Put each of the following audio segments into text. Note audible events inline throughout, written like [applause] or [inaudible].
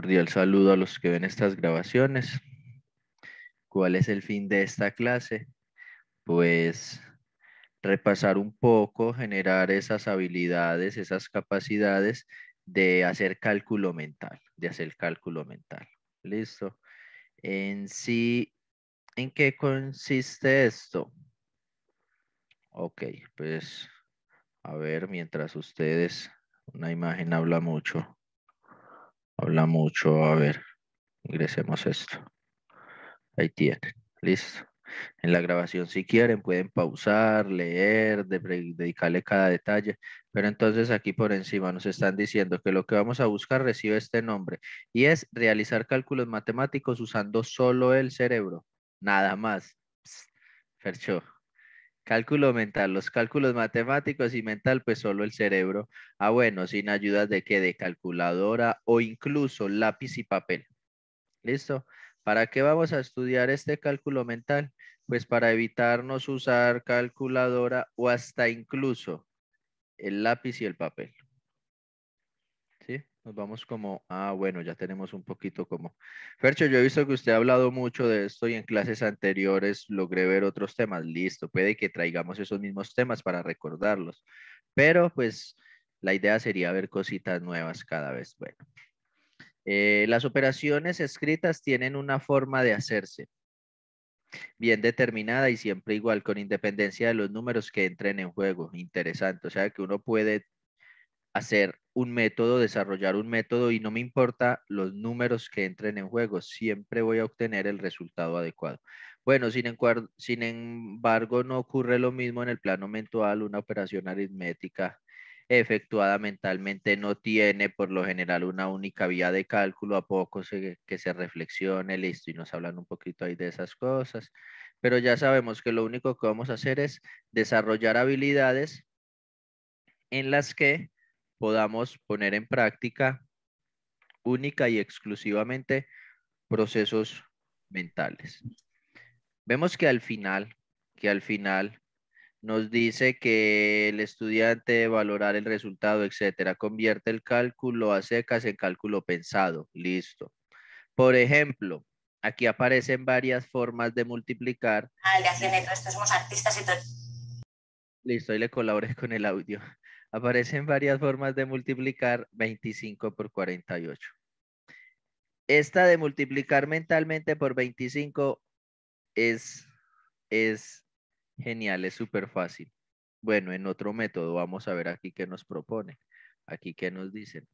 Cordial saludo a los que ven estas grabaciones. ¿Cuál es el fin de esta clase? Pues repasar un poco, generar esas habilidades, esas capacidades de hacer cálculo mental, de hacer cálculo mental. Listo. En ¿en qué consiste esto? Ok, pues a ver, mientras ustedes, una imagen habla mucho habla mucho, a ver, ingresemos esto. Ahí tienen, listo. En la grabación si quieren pueden pausar, leer, dedicarle cada detalle, pero entonces aquí por encima nos están diciendo que lo que vamos a buscar recibe este nombre y es realizar cálculos matemáticos usando solo el cerebro, nada más. Fercho. Cálculo mental, los cálculos matemáticos y mental, pues solo el cerebro. Ah, bueno, sin ayuda de qué, de calculadora o incluso lápiz y papel. ¿Listo? ¿Para qué vamos a estudiar este cálculo mental? Pues para evitarnos usar calculadora o hasta incluso el lápiz y el papel. Nos vamos como, ah, bueno, ya tenemos un poquito como. Fercho, yo he visto que usted ha hablado mucho de esto y en clases anteriores logré ver otros temas. Listo, puede que traigamos esos mismos temas para recordarlos. Pero pues la idea sería ver cositas nuevas cada vez. Bueno, eh, las operaciones escritas tienen una forma de hacerse bien determinada y siempre igual, con independencia de los números que entren en juego. Interesante, o sea que uno puede hacer un método, desarrollar un método y no me importa los números que entren en juego, siempre voy a obtener el resultado adecuado. Bueno, sin, sin embargo, no ocurre lo mismo en el plano mental, una operación aritmética efectuada mentalmente no tiene por lo general una única vía de cálculo, a poco que se reflexione, listo, y nos hablan un poquito ahí de esas cosas, pero ya sabemos que lo único que vamos a hacer es desarrollar habilidades en las que podamos poner en práctica única y exclusivamente procesos mentales. Vemos que al final, que al final nos dice que el estudiante valorar el resultado, etcétera, convierte el cálculo a secas en cálculo pensado. Listo. Por ejemplo, aquí aparecen varias formas de multiplicar. Ah, y Listo, le colaboré con el audio aparecen varias formas de multiplicar 25 por 48. Esta de multiplicar mentalmente por 25 es, genial, es súper fácil. Bueno, en otro método, vamos a ver aquí qué nos propone, aquí qué nos dicen.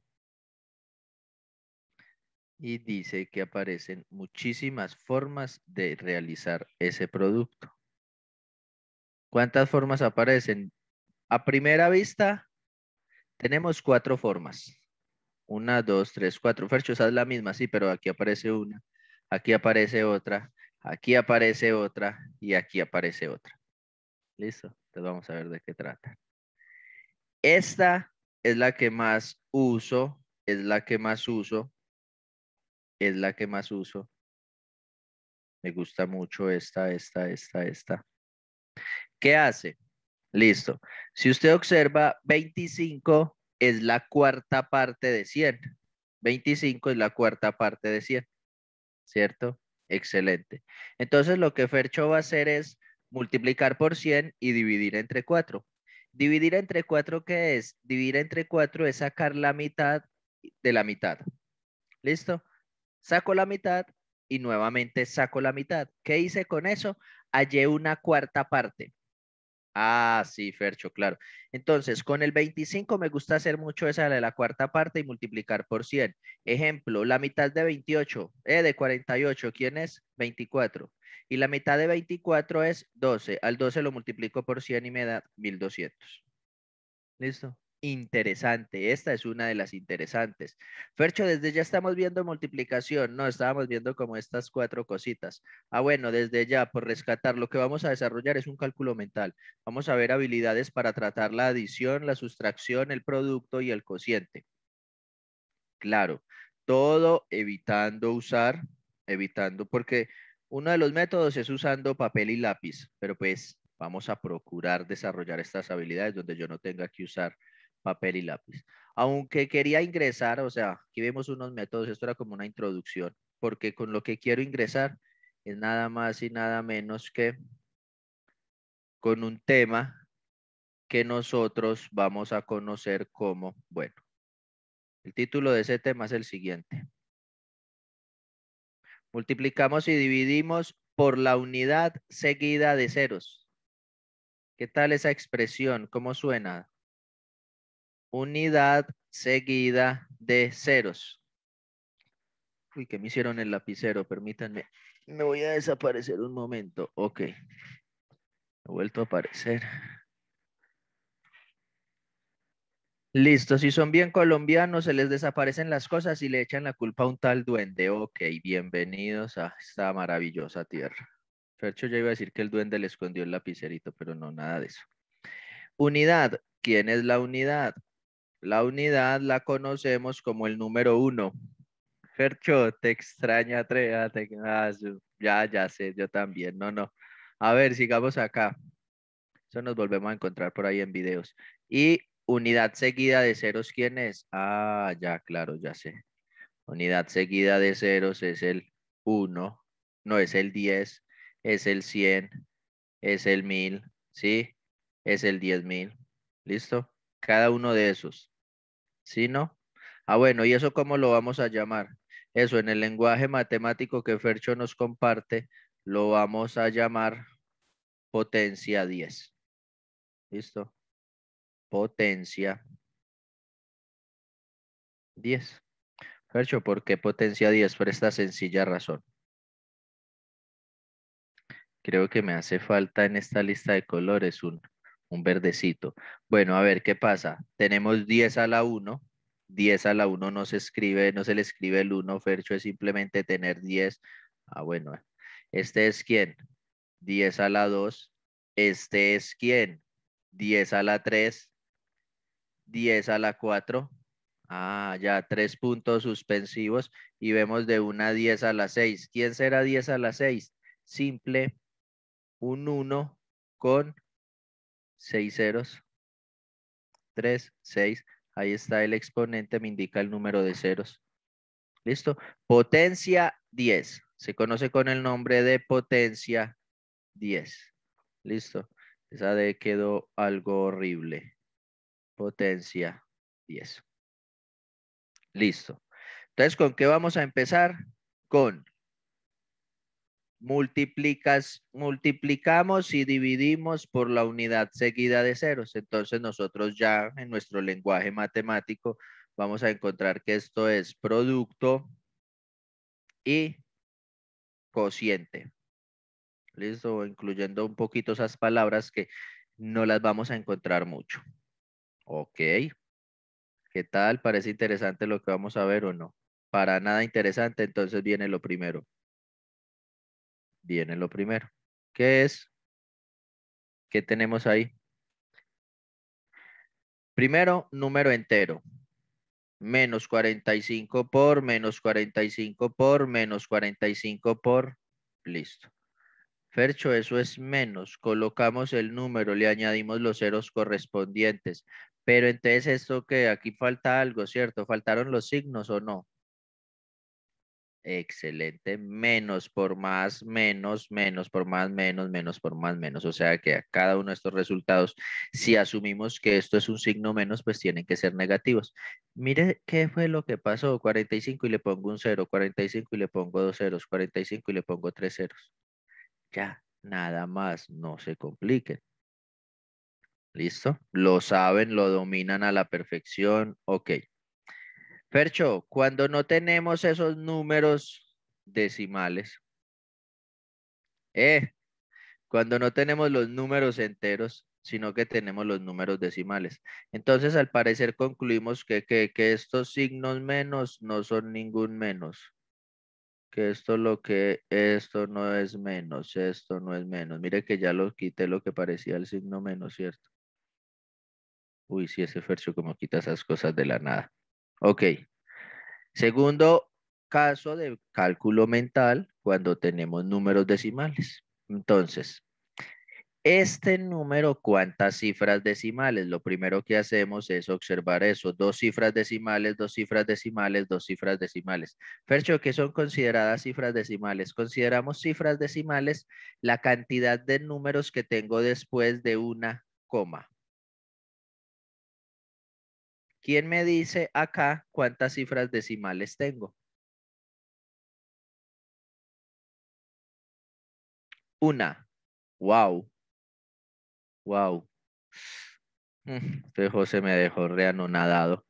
Y dice que aparecen muchísimas formas de realizar ese producto. ¿Cuántas formas aparecen? A primera vista, tenemos cuatro formas. Una, dos, tres, cuatro. Fercho, esa es la misma, sí, pero aquí aparece una, aquí aparece otra, aquí aparece otra y aquí aparece otra. ¿Listo? Entonces vamos a ver de qué trata. Esta es la que más uso, es la que más uso, es la que más uso. Me gusta mucho esta, esta, esta, esta. ¿Qué hace? Listo. Si usted observa, 25 es la cuarta parte de 100. 25 es la cuarta parte de 100. ¿Cierto? Excelente. Entonces lo que Fercho va a hacer es multiplicar por 100 y dividir entre 4. Dividir entre 4, ¿qué es? Dividir entre 4 es sacar la mitad de la mitad. ¿Listo? Saco la mitad y nuevamente saco la mitad. ¿Qué hice con eso? Hallé una cuarta parte. Ah, sí, Fercho, claro. Entonces, con el 25 me gusta hacer mucho esa de la cuarta parte y multiplicar por 100. Ejemplo, la mitad de 28, eh, de 48, ¿quién es? 24. Y la mitad de 24 es 12. Al 12 lo multiplico por 100 y me da 1200. ¿Listo? interesante. Esta es una de las interesantes. Fercho, desde ya estamos viendo multiplicación, no, estábamos viendo como estas cuatro cositas. Ah, bueno, desde ya, por rescatar, lo que vamos a desarrollar es un cálculo mental. Vamos a ver habilidades para tratar la adición, la sustracción, el producto y el cociente. Claro, todo evitando usar, evitando, porque uno de los métodos es usando papel y lápiz, pero pues vamos a procurar desarrollar estas habilidades donde yo no tenga que usar papel y lápiz. Aunque quería ingresar, o sea, aquí vemos unos métodos, esto era como una introducción, porque con lo que quiero ingresar es nada más y nada menos que con un tema que nosotros vamos a conocer como, bueno, el título de ese tema es el siguiente. Multiplicamos y dividimos por la unidad seguida de ceros. ¿Qué tal esa expresión? ¿Cómo suena? unidad seguida de ceros. Uy, que me hicieron el lapicero, permítanme. Me voy a desaparecer un momento. Ok. He vuelto a aparecer. Listo, si son bien colombianos, se les desaparecen las cosas y le echan la culpa a un tal duende. Ok, bienvenidos a esta maravillosa tierra. Fercho yo iba a decir que el duende le escondió el lapicerito, pero no, nada de eso. Unidad, ¿quién es la unidad? La unidad la conocemos como el número uno. Fercho, te extraña, ah, ya, ya sé, yo también, no, no. A ver, sigamos acá. Eso nos volvemos a encontrar por ahí en videos. Y unidad seguida de ceros, ¿quién es? Ah, ya, claro, ya sé. Unidad seguida de ceros es el 1, no es el 10, es el 100, es el 1000, ¿sí? Es el 10.000. ¿Listo? cada uno de esos. ¿Sí, no? Ah, bueno, ¿y eso cómo lo vamos a llamar? Eso, en el lenguaje matemático que Fercho nos comparte, lo vamos a llamar potencia 10. ¿Listo? Potencia 10. Fercho, ¿por qué potencia 10? Por esta sencilla razón. Creo que me hace falta en esta lista de colores un un verdecito. Bueno, a ver, ¿qué pasa? Tenemos 10 a la 1. 10 a la 1 no se escribe, no se le escribe el 1, Fercho, es simplemente tener 10. Ah, bueno, ah, este es quién? 10 a la 2. Este es quién? 10 a la 3. 10 a la 4. Ah, ya, tres puntos suspensivos y vemos de una 10 a la 6. ¿Quién será 10 a la 6? Simple, un 1 con 6 ceros, 3, 6. Ahí está el exponente, me indica el número de ceros. ¿Listo? Potencia 10. Se conoce con el nombre de potencia 10. ¿Listo? Esa de quedó algo horrible. Potencia 10. Listo. Entonces, ¿con qué vamos a empezar? Con multiplicas, multiplicamos y dividimos por la unidad seguida de ceros. Entonces nosotros ya en nuestro lenguaje matemático vamos a encontrar que esto es producto y cociente. ¿Listo? Incluyendo un poquito esas palabras que no las vamos a encontrar mucho. Ok. ¿Qué tal? ¿Parece interesante lo que vamos a ver o no? Para nada interesante, entonces viene lo primero viene lo primero. ¿Qué es? ¿Qué tenemos ahí? Primero, número entero. Menos 45 por, menos 45 por, menos 45 por. Listo. Fercho, eso es menos. Colocamos el número, le añadimos los ceros correspondientes. Pero entonces esto que aquí falta algo, ¿cierto? ¿Faltaron los signos o no? Excelente. Menos por más, menos, menos por más, menos, menos por más, menos. O sea que a cada uno de estos resultados, si asumimos que esto es un signo menos, pues tienen que ser negativos. Mire qué fue lo que pasó. 45 y le pongo un 0, 45 y le pongo dos ceros, 45 y le pongo tres ceros. Ya, nada más, no se compliquen. ¿Listo? Lo saben, lo dominan a la perfección. Ok. Fercho, cuando no tenemos esos números decimales, eh, cuando no tenemos los números enteros, sino que tenemos los números decimales. Entonces, al parecer concluimos que, estos signos menos no son ningún menos. Que esto lo que, esto no es menos, esto no es menos. Mire que ya lo quité lo que parecía el signo menos, ¿cierto? Uy, sí, ese Fercho como quita esas cosas de la nada. Ok. Segundo caso de cálculo mental cuando tenemos números decimales. Entonces, este número, ¿cuántas cifras decimales? Lo primero que hacemos es observar eso. Dos cifras decimales, dos cifras decimales, dos cifras decimales. Fercho, ¿qué son consideradas cifras decimales? Consideramos cifras decimales la cantidad de números que tengo después de una coma. ¿Quién me dice acá cuántas cifras decimales tengo? Una. Wow. Wow. Este José me dejó reanonadado.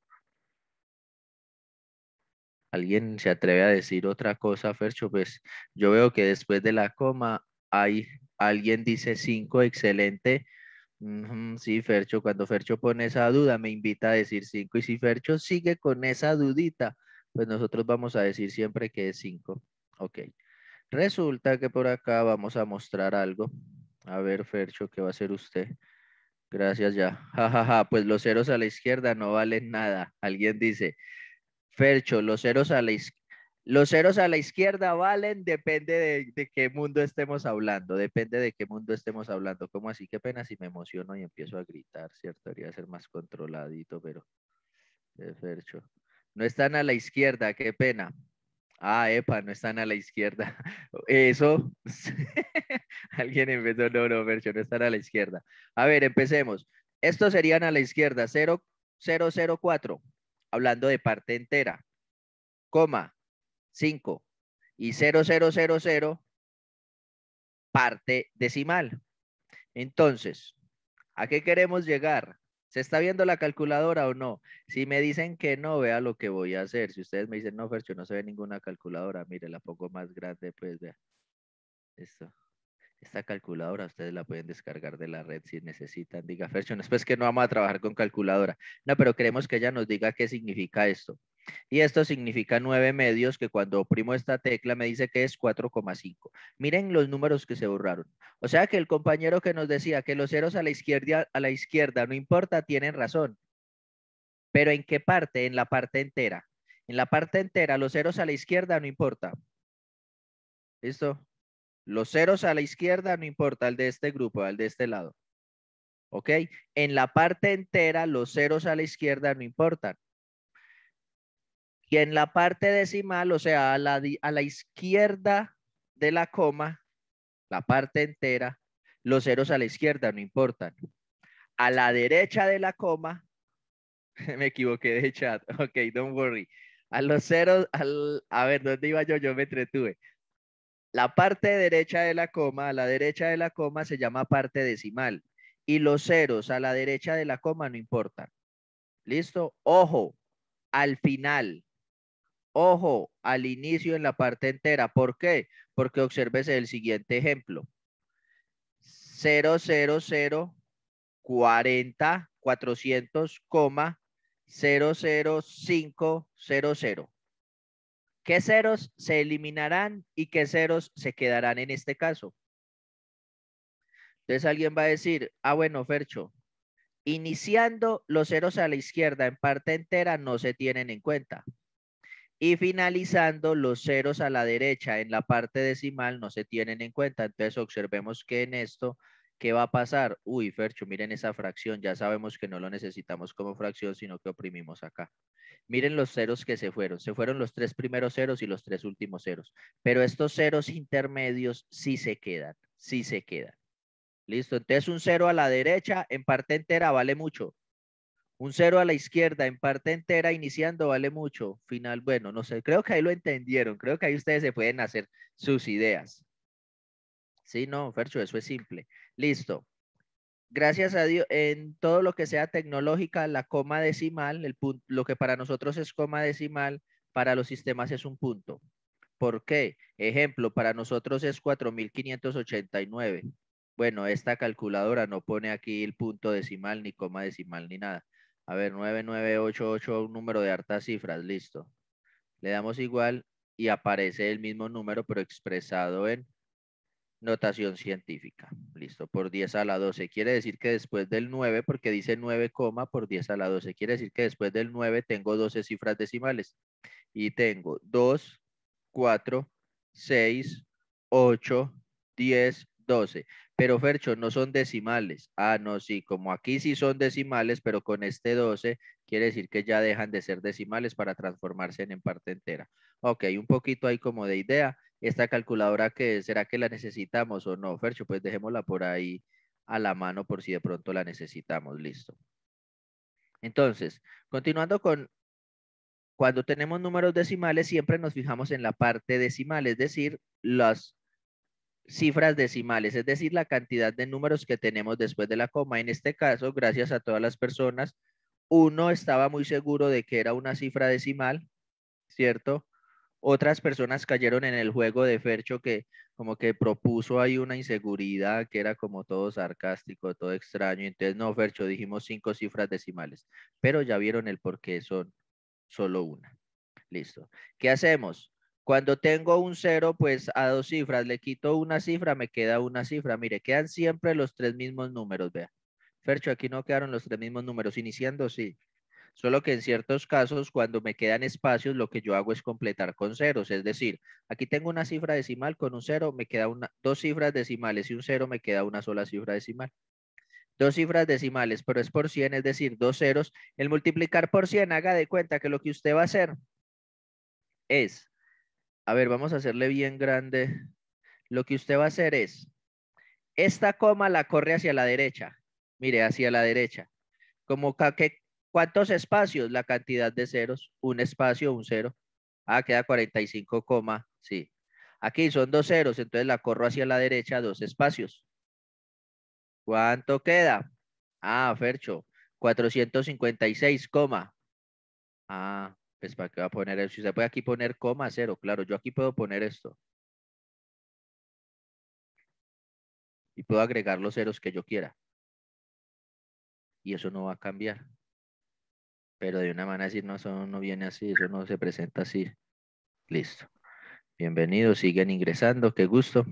¿Alguien se atreve a decir otra cosa, Fercho? Pues yo veo que después de la coma hay alguien dice cinco, excelente. Sí, Fercho, cuando Fercho pone esa duda, me invita a decir 5. Y si Fercho sigue con esa dudita, pues nosotros vamos a decir siempre que es 5. Ok. Resulta que por acá vamos a mostrar algo. A ver, Fercho, ¿qué va a hacer usted? Gracias ya. jajaja Pues los ceros a la izquierda no valen nada. Alguien dice, Fercho, los ceros a la, izquierda los ceros a la izquierda valen, depende de, qué mundo estemos hablando, depende de qué mundo estemos hablando. ¿Cómo así? Qué pena si me emociono y empiezo a gritar, ¿cierto? Debería ser más controladito, pero... Eh, Fercho. No están a la izquierda, qué pena. Ah, epa, no están a la izquierda. [laughs] Eso, [laughs] alguien empezó, no, no, Fercho, no están a la izquierda. A ver, empecemos. Estos serían a la izquierda, cero, 004, hablando de parte entera. Coma, 5 y 0000 parte decimal. Entonces, ¿a qué queremos llegar? ¿Se está viendo la calculadora o no? Si me dicen que no, vea lo que voy a hacer. Si ustedes me dicen, no, Fercho, no se ve ninguna calculadora, mire, la pongo más grande, pues vea. Esta calculadora ustedes la pueden descargar de la red si necesitan. Diga, Fercho, después que no vamos a trabajar con calculadora. No, pero queremos que ella nos diga qué significa esto. Y esto significa nueve medios que cuando oprimo esta tecla me dice que es 4,5. Miren los números que se borraron. O sea que el compañero que nos decía que los ceros a la izquierda, a la izquierda no importa, tienen razón. Pero ¿en qué parte? En la parte entera. En la parte entera, los ceros a la izquierda no importa. ¿Listo? Los ceros a la izquierda no importa, el de este grupo, al de este lado. ¿Ok? En la parte entera, los ceros a la izquierda no importan. Y en la parte decimal, o sea, a la, izquierda de la coma, la parte entera, los ceros a la izquierda no importan. A la derecha de la coma, [laughs] me equivoqué de chat, [laughs] ok, don't worry. A los ceros, al, a ver, ¿dónde iba yo? Yo me entretuve. La parte derecha de la coma, a la derecha de la coma se llama parte decimal. Y los ceros a la derecha de la coma no importan. ¿Listo? Ojo, al final, Ojo, al inicio en la parte entera. ¿Por qué? Porque obsérvese el siguiente ejemplo. 000 40, 400, ¿Qué ceros se eliminarán y qué ceros se quedarán en este caso? Entonces alguien va a decir, ah, bueno, Fercho, iniciando los ceros a la izquierda en parte entera no se tienen en cuenta y finalizando los ceros a la derecha en la parte decimal no se tienen en cuenta. Entonces observemos que en esto, ¿qué va a pasar? Uy, Fercho, miren esa fracción, ya sabemos que no lo necesitamos como fracción, sino que oprimimos acá. Miren los ceros que se fueron, se fueron los tres primeros ceros y los tres últimos ceros, pero estos ceros intermedios sí se quedan, sí se quedan. Listo, entonces un cero a la derecha en parte entera vale mucho, un cero a la izquierda, en parte entera, iniciando vale mucho. Final, bueno, no sé, creo que ahí lo entendieron. Creo que ahí ustedes se pueden hacer sus ideas. Sí, no, Fercho, eso es simple. Listo. Gracias a Dios, en todo lo que sea tecnológica, la coma decimal, el lo que para nosotros es coma decimal, para los sistemas es un punto. ¿Por qué? Ejemplo, para nosotros es 4589. Bueno, esta calculadora no pone aquí el punto decimal, ni coma decimal, ni nada. A ver, 9988, un número de hartas cifras, listo. Le damos igual y aparece el mismo número, pero expresado en notación científica. Listo, por 10 a la 12. Quiere decir que después del 9, porque dice 9, por 10 a la 12. Quiere decir que después del 9 tengo 12 cifras decimales. Y tengo 2, 4, 6, 8, 10, 12. Pero Fercho, no son decimales. Ah, no, sí, como aquí sí son decimales, pero con este 12 quiere decir que ya dejan de ser decimales para transformarse en, parte entera. Ok, un poquito ahí como de idea. Esta calculadora que será que la necesitamos o no, Fercho, pues dejémosla por ahí a la mano por si de pronto la necesitamos. Listo. Entonces, continuando con cuando tenemos números decimales, siempre nos fijamos en la parte decimal, es decir, las cifras decimales, es decir, la cantidad de números que tenemos después de la coma. En este caso, gracias a todas las personas, uno estaba muy seguro de que era una cifra decimal, ¿cierto? Otras personas cayeron en el juego de Fercho que como que propuso ahí una inseguridad que era como todo sarcástico, todo extraño. Entonces, no, Fercho, dijimos cinco cifras decimales, pero ya vieron el por qué son solo una. Listo. ¿Qué hacemos? Cuando tengo un cero, pues a dos cifras le quito una cifra, me queda una cifra. Mire, quedan siempre los tres mismos números, vea. Fercho, aquí no quedaron los tres mismos números. Iniciando, sí. Solo que en ciertos casos, cuando me quedan espacios, lo que yo hago es completar con ceros. Es decir, aquí tengo una cifra decimal con un cero, me queda dos cifras decimales y un cero me queda una sola cifra decimal. Dos cifras decimales, pero es por 100, es decir, dos ceros. El multiplicar por 100, haga de cuenta que lo que usted va a hacer es a ver, vamos a hacerle bien grande. Lo que usted va a hacer es, esta coma la corre hacia la derecha. Mire, hacia la derecha. Como ¿Cuántos espacios? La cantidad de ceros. Un espacio, un cero. Ah, queda 45, coma, sí. Aquí son dos ceros, entonces la corro hacia la derecha, dos espacios. ¿Cuánto queda? Ah, Fercho, 456, coma. Ah, pues para qué va a poner eso. Si usted puede aquí poner coma cero, claro, yo aquí puedo poner esto. Y puedo agregar los ceros que yo quiera. Y eso no va a cambiar. Pero de una manera decir, no, eso no viene así, eso no se presenta así. Listo. Bienvenidos, siguen ingresando, qué gusto.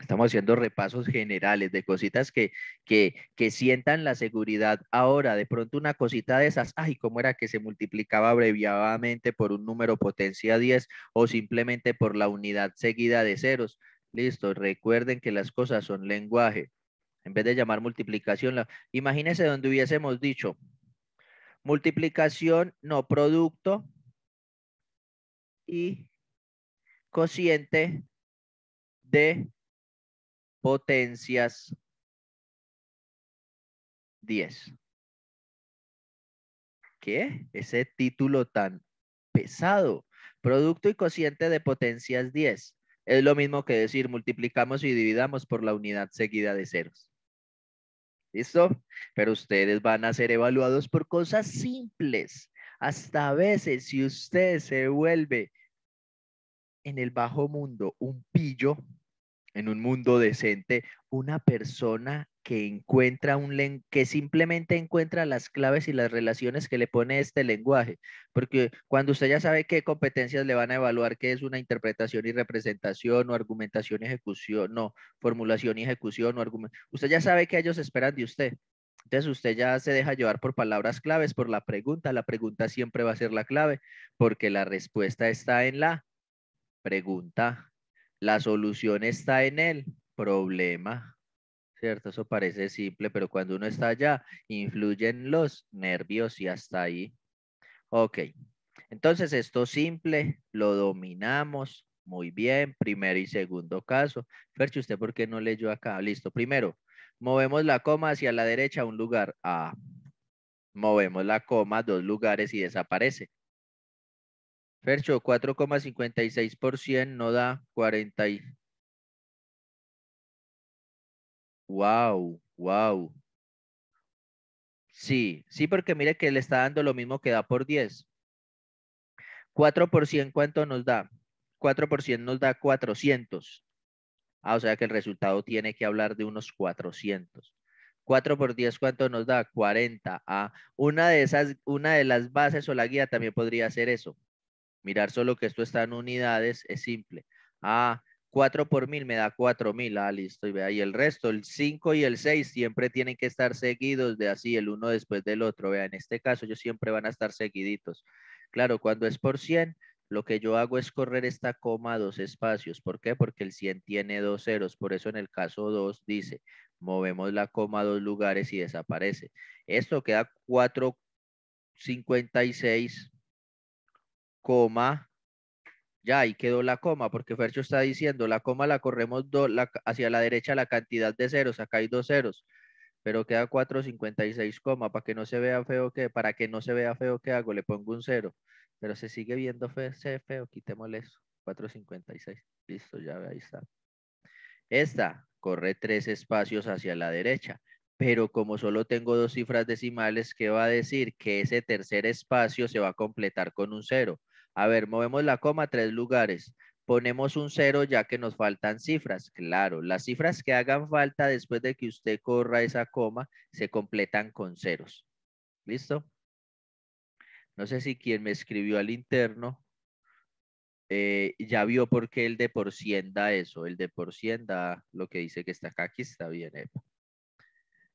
Estamos haciendo repasos generales de cositas que, que, sientan la seguridad. Ahora, de pronto una cosita de esas, ay, ¿cómo era que se multiplicaba abreviadamente por un número potencia 10 o simplemente por la unidad seguida de ceros? Listo, recuerden que las cosas son lenguaje. En vez de llamar multiplicación, la... imagínense donde hubiésemos dicho multiplicación, no producto y cociente de potencias 10. ¿Qué? Ese título tan pesado. Producto y cociente de potencias 10. Es lo mismo que decir multiplicamos y dividamos por la unidad seguida de ceros. ¿Listo? Pero ustedes van a ser evaluados por cosas simples. Hasta a veces, si usted se vuelve en el bajo mundo un pillo, en un mundo decente, una persona que encuentra un que simplemente encuentra las claves y las relaciones que le pone este lenguaje, porque cuando usted ya sabe qué competencias le van a evaluar, qué es una interpretación y representación o argumentación y ejecución, no, formulación y ejecución o argumento, usted ya sabe qué ellos esperan de usted. Entonces usted ya se deja llevar por palabras claves, por la pregunta, la pregunta siempre va a ser la clave, porque la respuesta está en la pregunta. La solución está en el problema, ¿cierto? Eso parece simple, pero cuando uno está allá, influyen los nervios y hasta ahí. Ok, entonces esto simple, lo dominamos, muy bien, primero y segundo caso. Ferchi, ¿usted por qué no leyó acá? Listo, primero, movemos la coma hacia la derecha un lugar. A. movemos la coma dos lugares y desaparece. Fercho, 4,56 no da 40. Y... Wow, wow. Sí, sí, porque mire que le está dando lo mismo que da por 10. 4 ¿cuánto nos da? 4 nos da 400. Ah, o sea que el resultado tiene que hablar de unos 400. 4 por 10, ¿cuánto nos da? 40. Ah, una de esas, una de las bases o la guía también podría ser eso. Mirar solo que esto está en unidades es simple. Ah, 4 por 1000 me da 4000. Ah, listo. Y, vea, y el resto, el 5 y el 6 siempre tienen que estar seguidos de así, el uno después del otro. Vea, en este caso ellos siempre van a estar seguiditos. Claro, cuando es por 100, lo que yo hago es correr esta coma dos espacios. ¿Por qué? Porque el 100 tiene dos ceros. Por eso en el caso 2 dice, movemos la coma dos lugares y desaparece. Esto queda 456 coma, ya ahí quedó la coma, porque Fercho está diciendo, la coma la corremos hacia la derecha la cantidad de ceros, acá hay dos ceros, pero queda 456 coma, para que no se vea feo que, para que no se vea feo que hago, le pongo un cero, pero se sigue viendo feo, feo quitémosle eso, 456, listo, ya ahí está. Esta corre tres espacios hacia la derecha, pero como solo tengo dos cifras decimales, ¿qué va a decir? Que ese tercer espacio se va a completar con un cero. A ver, movemos la coma tres lugares. Ponemos un cero ya que nos faltan cifras. Claro, las cifras que hagan falta después de que usted corra esa coma se completan con ceros. ¿Listo? No sé si quien me escribió al interno eh, ya vio por qué el de por da eso. El de por da lo que dice que está acá. Aquí está bien, Epa.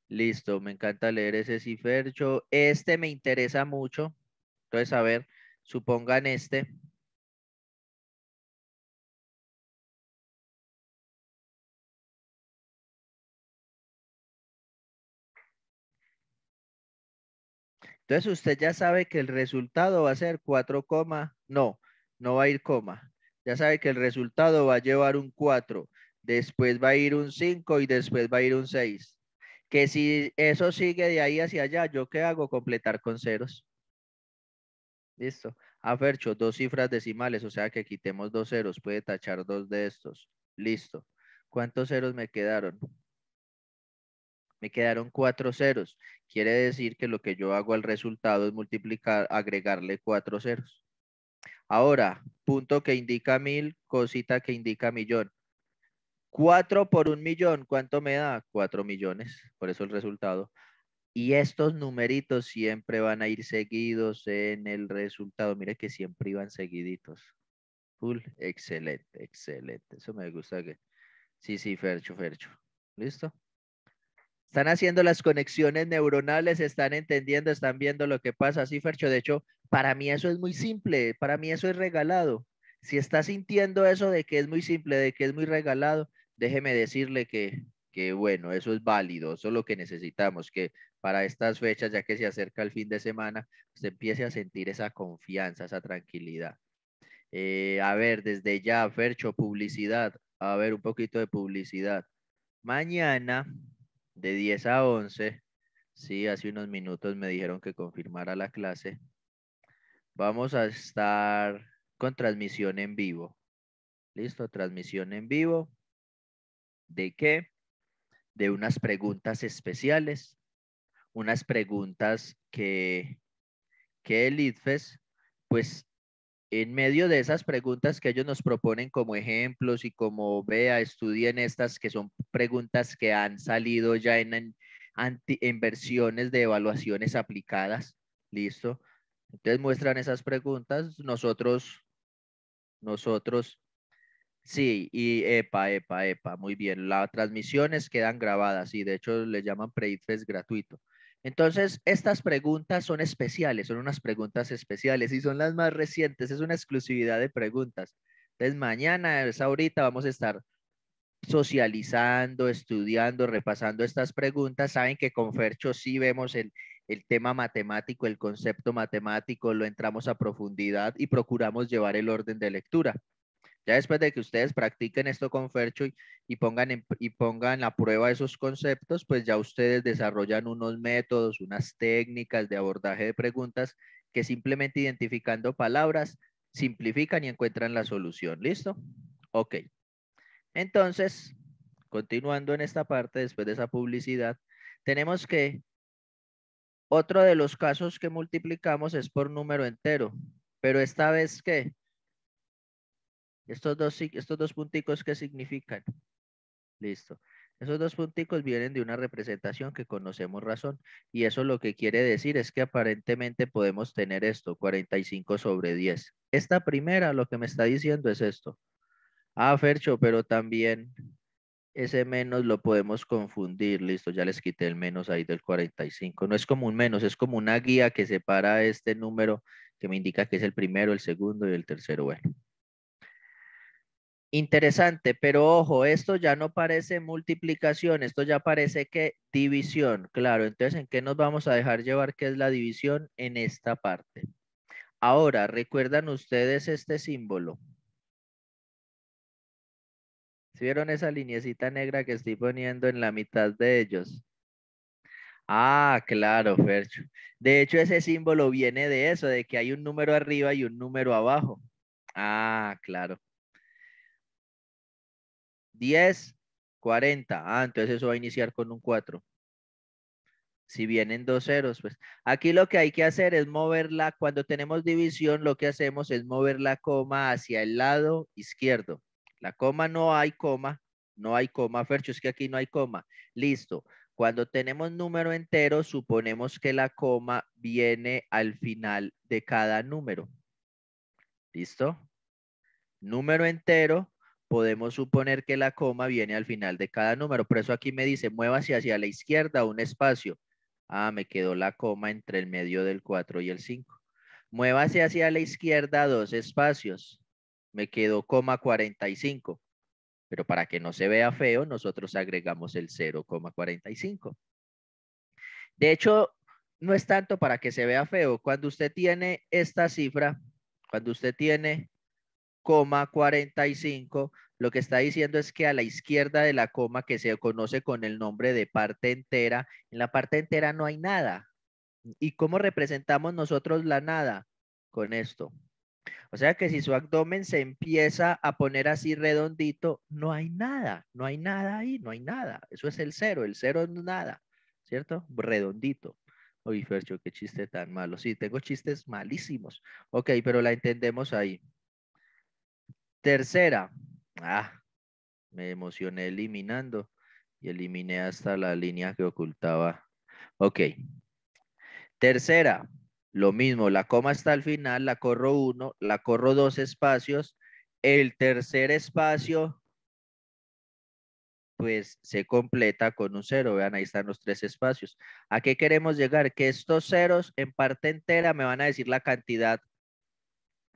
Listo, me encanta leer ese cifercho. Este me interesa mucho. Entonces, a ver, supongan este. Entonces usted ya sabe que el resultado va a ser 4, no, no va a ir coma. Ya sabe que el resultado va a llevar un 4, después va a ir un 5 y después va a ir un 6. Que si eso sigue de ahí hacia allá, ¿yo qué hago? Completar con ceros. Listo. afercho ah, dos cifras decimales, o sea que quitemos dos ceros, puede tachar dos de estos. Listo. ¿Cuántos ceros me quedaron? Me quedaron cuatro ceros. Quiere decir que lo que yo hago al resultado es multiplicar, agregarle cuatro ceros. Ahora, punto que indica mil, cosita que indica millón. Cuatro por un millón, ¿cuánto me da? Cuatro millones, por eso el resultado. Y estos numeritos siempre van a ir seguidos en el resultado. Mire que siempre iban seguiditos. Full, Excelente, excelente. Eso me gusta que... Sí, sí, Fercho, Fercho. ¿Listo? Están haciendo las conexiones neuronales, están entendiendo, están viendo lo que pasa. Sí, Fercho, de hecho, para mí eso es muy simple, para mí eso es regalado. Si está sintiendo eso de que es muy simple, de que es muy regalado, déjeme decirle que que bueno, eso es válido, eso es lo que necesitamos, que para estas fechas, ya que se acerca el fin de semana, se empiece a sentir esa confianza, esa tranquilidad. Eh, a ver, desde ya, Fercho, publicidad, a ver, un poquito de publicidad. Mañana, de 10 a 11, sí, hace unos minutos me dijeron que confirmara la clase, vamos a estar con transmisión en vivo. Listo, transmisión en vivo. ¿De qué? de unas preguntas especiales, unas preguntas que, que el IDFES, pues en medio de esas preguntas que ellos nos proponen como ejemplos y como vea, estudien estas que son preguntas que han salido ya en, en, en versiones de evaluaciones aplicadas, ¿listo? Entonces muestran esas preguntas, nosotros, nosotros Sí, y epa, epa, epa, muy bien. Las transmisiones quedan grabadas y de hecho le llaman Predifest gratuito. Entonces, estas preguntas son especiales, son unas preguntas especiales y son las más recientes, es una exclusividad de preguntas. Entonces, mañana, ahorita, vamos a estar socializando, estudiando, repasando estas preguntas. Saben que con Fercho sí vemos el tema matemático, el concepto matemático, lo entramos a profundidad y procuramos llevar el orden de lectura. Ya después de que ustedes practiquen esto con Fercho y, pongan, y pongan a prueba esos conceptos, pues ya ustedes desarrollan unos métodos, unas técnicas de abordaje de preguntas que simplemente identificando palabras simplifican y encuentran la solución. ¿Listo? Ok. Entonces, continuando en esta parte, después de esa publicidad, tenemos que otro de los casos que multiplicamos es por número entero, pero esta vez que estos dos, estos dos punticos, ¿qué significan? Listo. Esos dos punticos vienen de una representación que conocemos razón y eso lo que quiere decir es que aparentemente podemos tener esto, 45 sobre 10. Esta primera lo que me está diciendo es esto. Ah, Fercho, pero también ese menos lo podemos confundir. Listo, ya les quité el menos ahí del 45. No es como un menos, es como una guía que separa este número que me indica que es el primero, el segundo y el tercero. Bueno, Interesante, pero ojo, esto ya no parece multiplicación, esto ya parece que división, claro. Entonces, ¿en qué nos vamos a dejar llevar que es la división en esta parte? Ahora, ¿recuerdan ustedes este símbolo? vieron esa linecita negra que estoy poniendo en la mitad de ellos? Ah, claro, Fercho. De hecho, ese símbolo viene de eso, de que hay un número arriba y un número abajo. Ah, claro. 10, 40. Ah, entonces eso va a iniciar con un 4. Si vienen dos ceros, pues aquí lo que hay que hacer es moverla. Cuando tenemos división, lo que hacemos es mover la coma hacia el lado izquierdo. La coma no hay coma, no hay coma, Fercho, es que aquí no hay coma. Listo. Cuando tenemos número entero, suponemos que la coma viene al final de cada número. ¿Listo? Número entero, podemos suponer que la coma viene al final de cada número. Por eso aquí me dice, muévase hacia la izquierda un espacio. Ah, me quedó la coma entre el medio del 4 y el 5. Muévase hacia la izquierda dos espacios. Me quedó coma 45. Pero para que no se vea feo, nosotros agregamos el 0,45. De hecho, no es tanto para que se vea feo. Cuando usted tiene esta cifra, cuando usted tiene coma 45, lo que está diciendo es que a la izquierda de la coma, que se conoce con el nombre de parte entera, en la parte entera no hay nada. ¿Y cómo representamos nosotros la nada? Con esto. O sea que si su abdomen se empieza a poner así redondito, no hay nada, no hay nada ahí, no hay nada. Eso es el cero, el cero es nada, ¿cierto? Redondito. Uy, Fercho, qué chiste tan malo. Sí, tengo chistes malísimos. Ok, pero la entendemos ahí. Tercera, ah, me emocioné eliminando y eliminé hasta la línea que ocultaba. Ok. Tercera, lo mismo, la coma está al final, la corro uno, la corro dos espacios. El tercer espacio, pues se completa con un cero. Vean, ahí están los tres espacios. ¿A qué queremos llegar? Que estos ceros en parte entera me van a decir la cantidad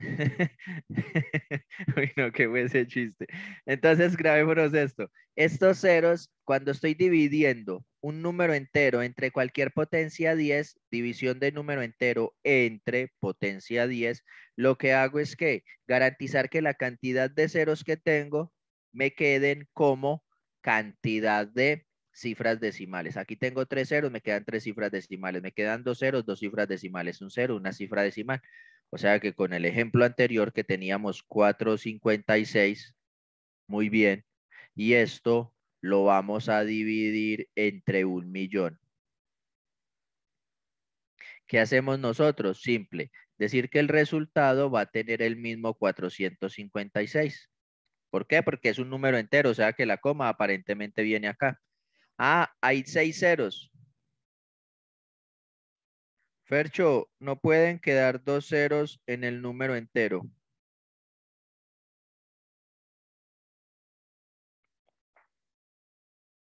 Uy, [laughs] no, qué buen ese chiste. Entonces, grabémonos esto. Estos ceros, cuando estoy dividiendo un número entero entre cualquier potencia 10, división de número entero entre potencia 10, lo que hago es que garantizar que la cantidad de ceros que tengo me queden como cantidad de cifras decimales. Aquí tengo tres ceros, me quedan tres cifras decimales, me quedan dos ceros, dos cifras decimales, un cero, una cifra decimal. O sea que con el ejemplo anterior que teníamos 456, muy bien, y esto lo vamos a dividir entre un millón. ¿Qué hacemos nosotros? Simple, decir que el resultado va a tener el mismo 456. ¿Por qué? Porque es un número entero, o sea que la coma aparentemente viene acá. Ah, hay seis ceros. Fercho, no pueden quedar dos ceros en el número entero.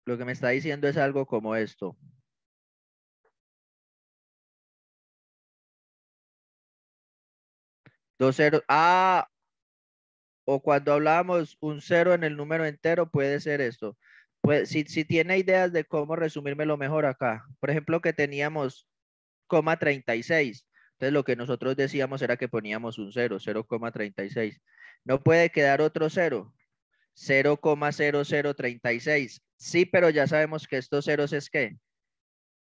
Lo que me está diciendo es algo como esto. Dos ceros. Ah, o cuando hablábamos un cero en el número entero, puede ser esto. Pues, si, si tiene ideas de cómo resumirme lo mejor acá. Por ejemplo, que teníamos 0,36. Entonces lo que nosotros decíamos era que poníamos un 0, 0,36. No puede quedar otro 0, 0,0036. Sí, pero ya sabemos que estos ceros es que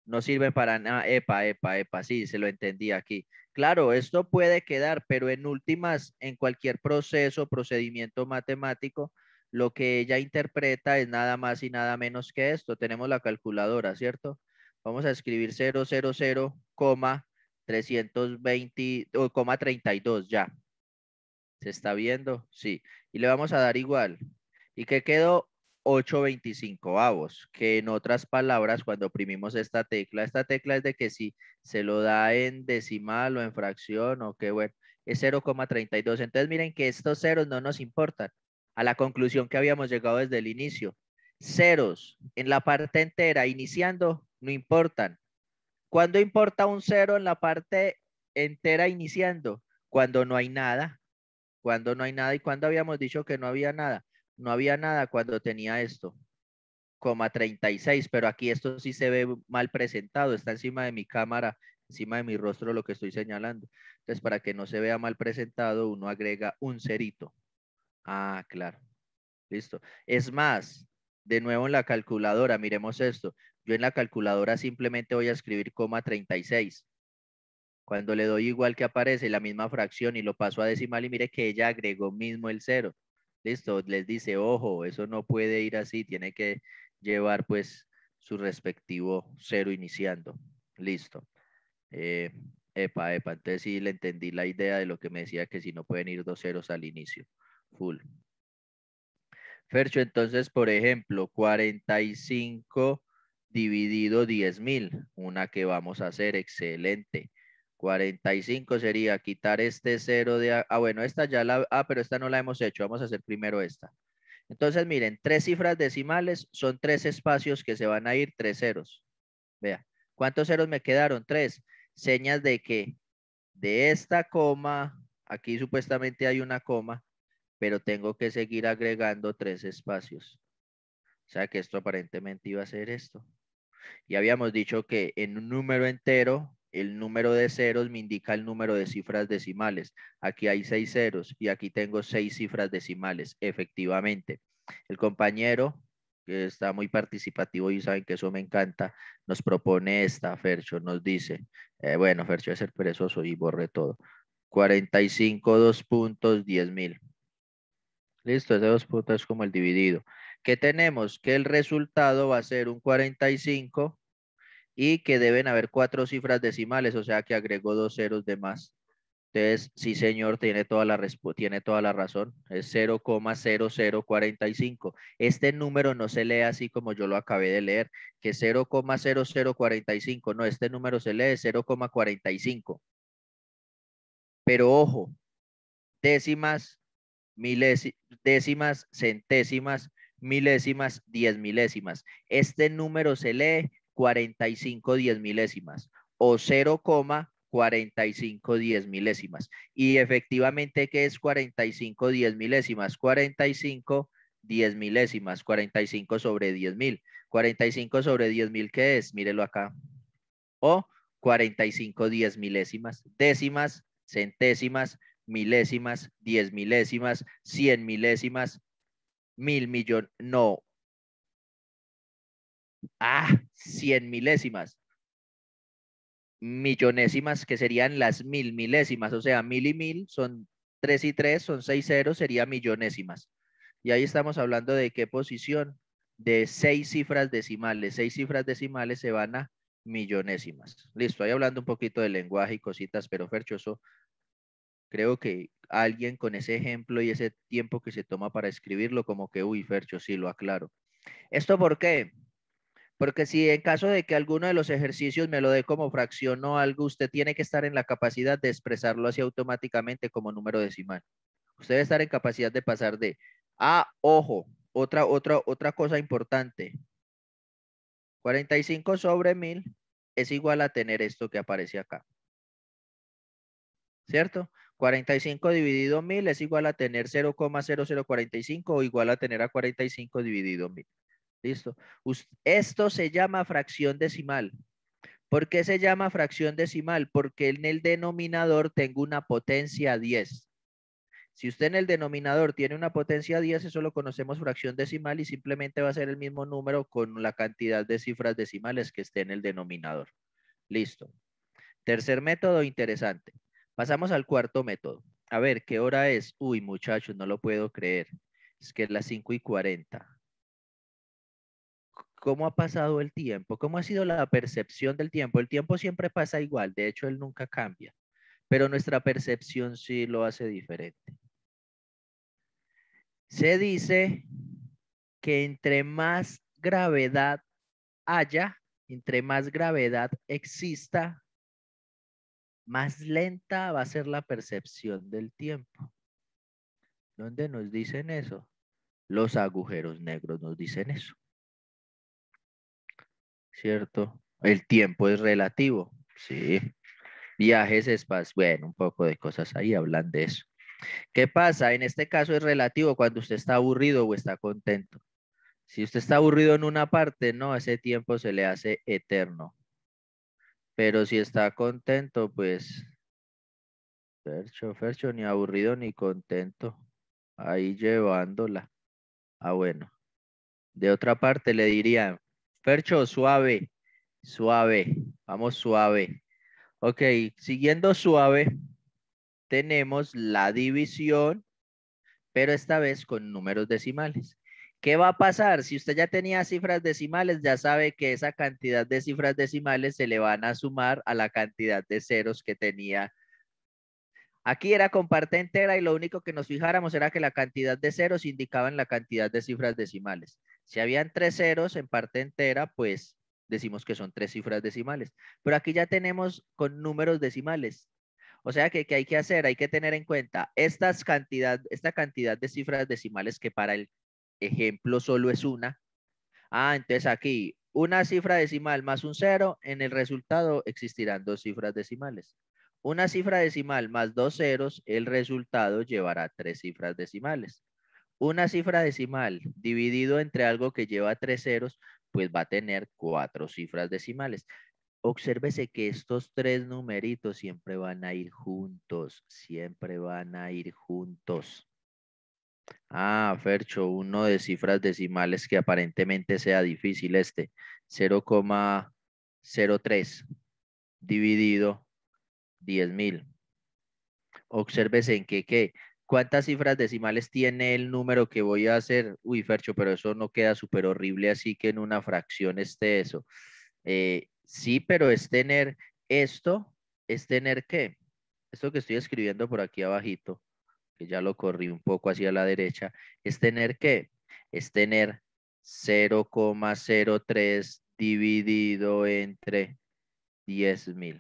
no sirven para nada. Epa, epa, epa, sí, se lo entendí aquí. Claro, esto puede quedar, pero en últimas, en cualquier proceso, procedimiento matemático, lo que ella interpreta es nada más y nada menos que esto. Tenemos la calculadora, ¿cierto? Vamos a escribir 32, ya. ¿Se está viendo? Sí. Y le vamos a dar igual. ¿Y qué quedó? 825 avos, que en otras palabras, cuando oprimimos esta tecla, esta tecla es de que si se lo da en decimal o en fracción o qué bueno, es 0,32. Entonces miren que estos ceros no nos importan. A la conclusión que habíamos llegado desde el inicio. Ceros en la parte entera iniciando no importan. ¿Cuándo importa un cero en la parte entera iniciando? Cuando no hay nada. Cuando no hay nada y cuando habíamos dicho que no había nada. No había nada cuando tenía esto, coma 36, pero aquí esto sí se ve mal presentado, está encima de mi cámara, encima de mi rostro lo que estoy señalando. Entonces, para que no se vea mal presentado, uno agrega un cerito. Ah, claro. Listo. Es más, de nuevo en la calculadora, miremos esto. Yo en la calculadora simplemente voy a escribir coma 36. Cuando le doy igual que aparece la misma fracción y lo paso a decimal y mire que ella agregó mismo el cero. Listo, les dice, ojo, eso no puede ir así, tiene que llevar pues su respectivo cero iniciando. Listo. Eh, epa, epa, entonces sí le entendí la idea de lo que me decía que si no pueden ir dos ceros al inicio. Full. Fercho, entonces, por ejemplo, 45 dividido 10.000, una que vamos a hacer, excelente. 45 sería quitar este cero de... Ah, bueno, esta ya la... Ah, pero esta no la hemos hecho. Vamos a hacer primero esta. Entonces, miren, tres cifras decimales son tres espacios que se van a ir tres ceros. Vea, ¿cuántos ceros me quedaron? Tres. Señas de que de esta coma, aquí supuestamente hay una coma, pero tengo que seguir agregando tres espacios. O sea que esto aparentemente iba a ser esto y habíamos dicho que en un número entero el número de ceros me indica el número de cifras decimales. Aquí hay seis ceros y aquí tengo seis cifras decimales, efectivamente. El compañero, que está muy participativo y saben que eso me encanta, nos propone esta, Fercho, nos dice, eh, bueno, Fercho es el perezoso y borré todo. cinco, dos puntos, diez mil. Listo, ese dos puntos es como el dividido. ¿Qué tenemos? Que el resultado va a ser un 45 y que deben haber cuatro cifras decimales, o sea que agregó dos ceros de más. Entonces, sí señor, tiene toda la, tiene toda la razón, es 0,0045. Este número no se lee así como yo lo acabé de leer, que 0,0045, no, este número se lee 0,45. Pero ojo, décimas, milésimas, décimas, centésimas, milésimas, diez milésimas. Este número se lee 45 diez milésimas o 0,45 diez milésimas. Y efectivamente, ¿qué es 45 diez milésimas? 45 diez milésimas, 45 sobre diez mil. 45 sobre diez mil, ¿qué es? Mírelo acá. O 45 diez milésimas, décimas, centésimas, milésimas, diez milésimas, cien milésimas, mil millón, no. Ah, cien milésimas. Millonésimas, que serían las mil milésimas, o sea, mil y mil son tres y tres, son seis ceros, sería millonésimas. Y ahí estamos hablando de qué posición, de seis cifras decimales. Seis cifras decimales se van a millonésimas. Listo, ahí hablando un poquito de lenguaje y cositas, pero Ferchoso, creo que alguien con ese ejemplo y ese tiempo que se toma para escribirlo, como que, uy, Fercho, sí, lo aclaro. ¿Esto por qué? Porque si en caso de que alguno de los ejercicios me lo dé como fracción o algo, usted tiene que estar en la capacidad de expresarlo así automáticamente como número decimal. Usted debe estar en capacidad de pasar de, ah, ojo, otra, otra, otra cosa importante. 45 sobre 1000 es igual a tener esto que aparece acá. ¿Cierto? 45 dividido 1000 es igual a tener 0,0045 o igual a tener a 45 dividido 1000. Listo. Esto se llama fracción decimal. ¿Por qué se llama fracción decimal? Porque en el denominador tengo una potencia 10. Si usted en el denominador tiene una potencia 10, eso lo conocemos fracción decimal y simplemente va a ser el mismo número con la cantidad de cifras decimales que esté en el denominador. Listo. Tercer método interesante. Pasamos al cuarto método. A ver, ¿qué hora es? Uy, muchachos, no lo puedo creer. Es que es las 5 y 40. ¿Cómo ha pasado el tiempo? ¿Cómo ha sido la percepción del tiempo? El tiempo siempre pasa igual, de hecho, él nunca cambia, pero nuestra percepción sí lo hace diferente. Se dice que entre más gravedad haya, entre más gravedad exista, más lenta va a ser la percepción del tiempo. ¿Dónde nos dicen eso? Los agujeros negros nos dicen eso. ¿Cierto? El tiempo es relativo. Sí. Viajes, espacios, bueno, un poco de cosas ahí hablan de eso. ¿Qué pasa? En este caso es relativo cuando usted está aburrido o está contento. Si usted está aburrido en una parte, no, ese tiempo se le hace eterno. Pero si está contento, pues. Fercho, Fercho, ni aburrido ni contento. Ahí llevándola. Ah, bueno. De otra parte le dirían, Fercho, suave, suave, vamos suave. Ok, siguiendo suave, tenemos la división, pero esta vez con números decimales. ¿Qué va a pasar? Si usted ya tenía cifras decimales, ya sabe que esa cantidad de cifras decimales se le van a sumar a la cantidad de ceros que tenía. Aquí era con parte entera y lo único que nos fijáramos era que la cantidad de ceros indicaban la cantidad de cifras decimales. Si habían tres ceros en parte entera, pues decimos que son tres cifras decimales. Pero aquí ya tenemos con números decimales. O sea que, hay que hacer, hay que tener en cuenta estas cantidad, esta cantidad de cifras decimales que para el ejemplo solo es una. Ah, entonces aquí una cifra decimal más un cero, en el resultado existirán dos cifras decimales. Una cifra decimal más dos ceros, el resultado llevará tres cifras decimales. Una cifra decimal dividido entre algo que lleva tres ceros, pues va a tener cuatro cifras decimales. Obsérvese que estos tres numeritos siempre van a ir juntos, siempre van a ir juntos. Ah, Fercho, uno de cifras decimales que aparentemente sea difícil este. 0,03 dividido 10.000. Obsérvese en qué, ¿qué? ¿Cuántas cifras decimales tiene el número que voy a hacer? Uy, Fercho, pero eso no queda súper horrible, así que en una fracción esté eso. Eh, sí, pero es tener esto, es tener qué? Esto que estoy escribiendo por aquí abajito que ya lo corrí un poco hacia la derecha, es tener qué? Es tener 0,03 dividido entre 10.000.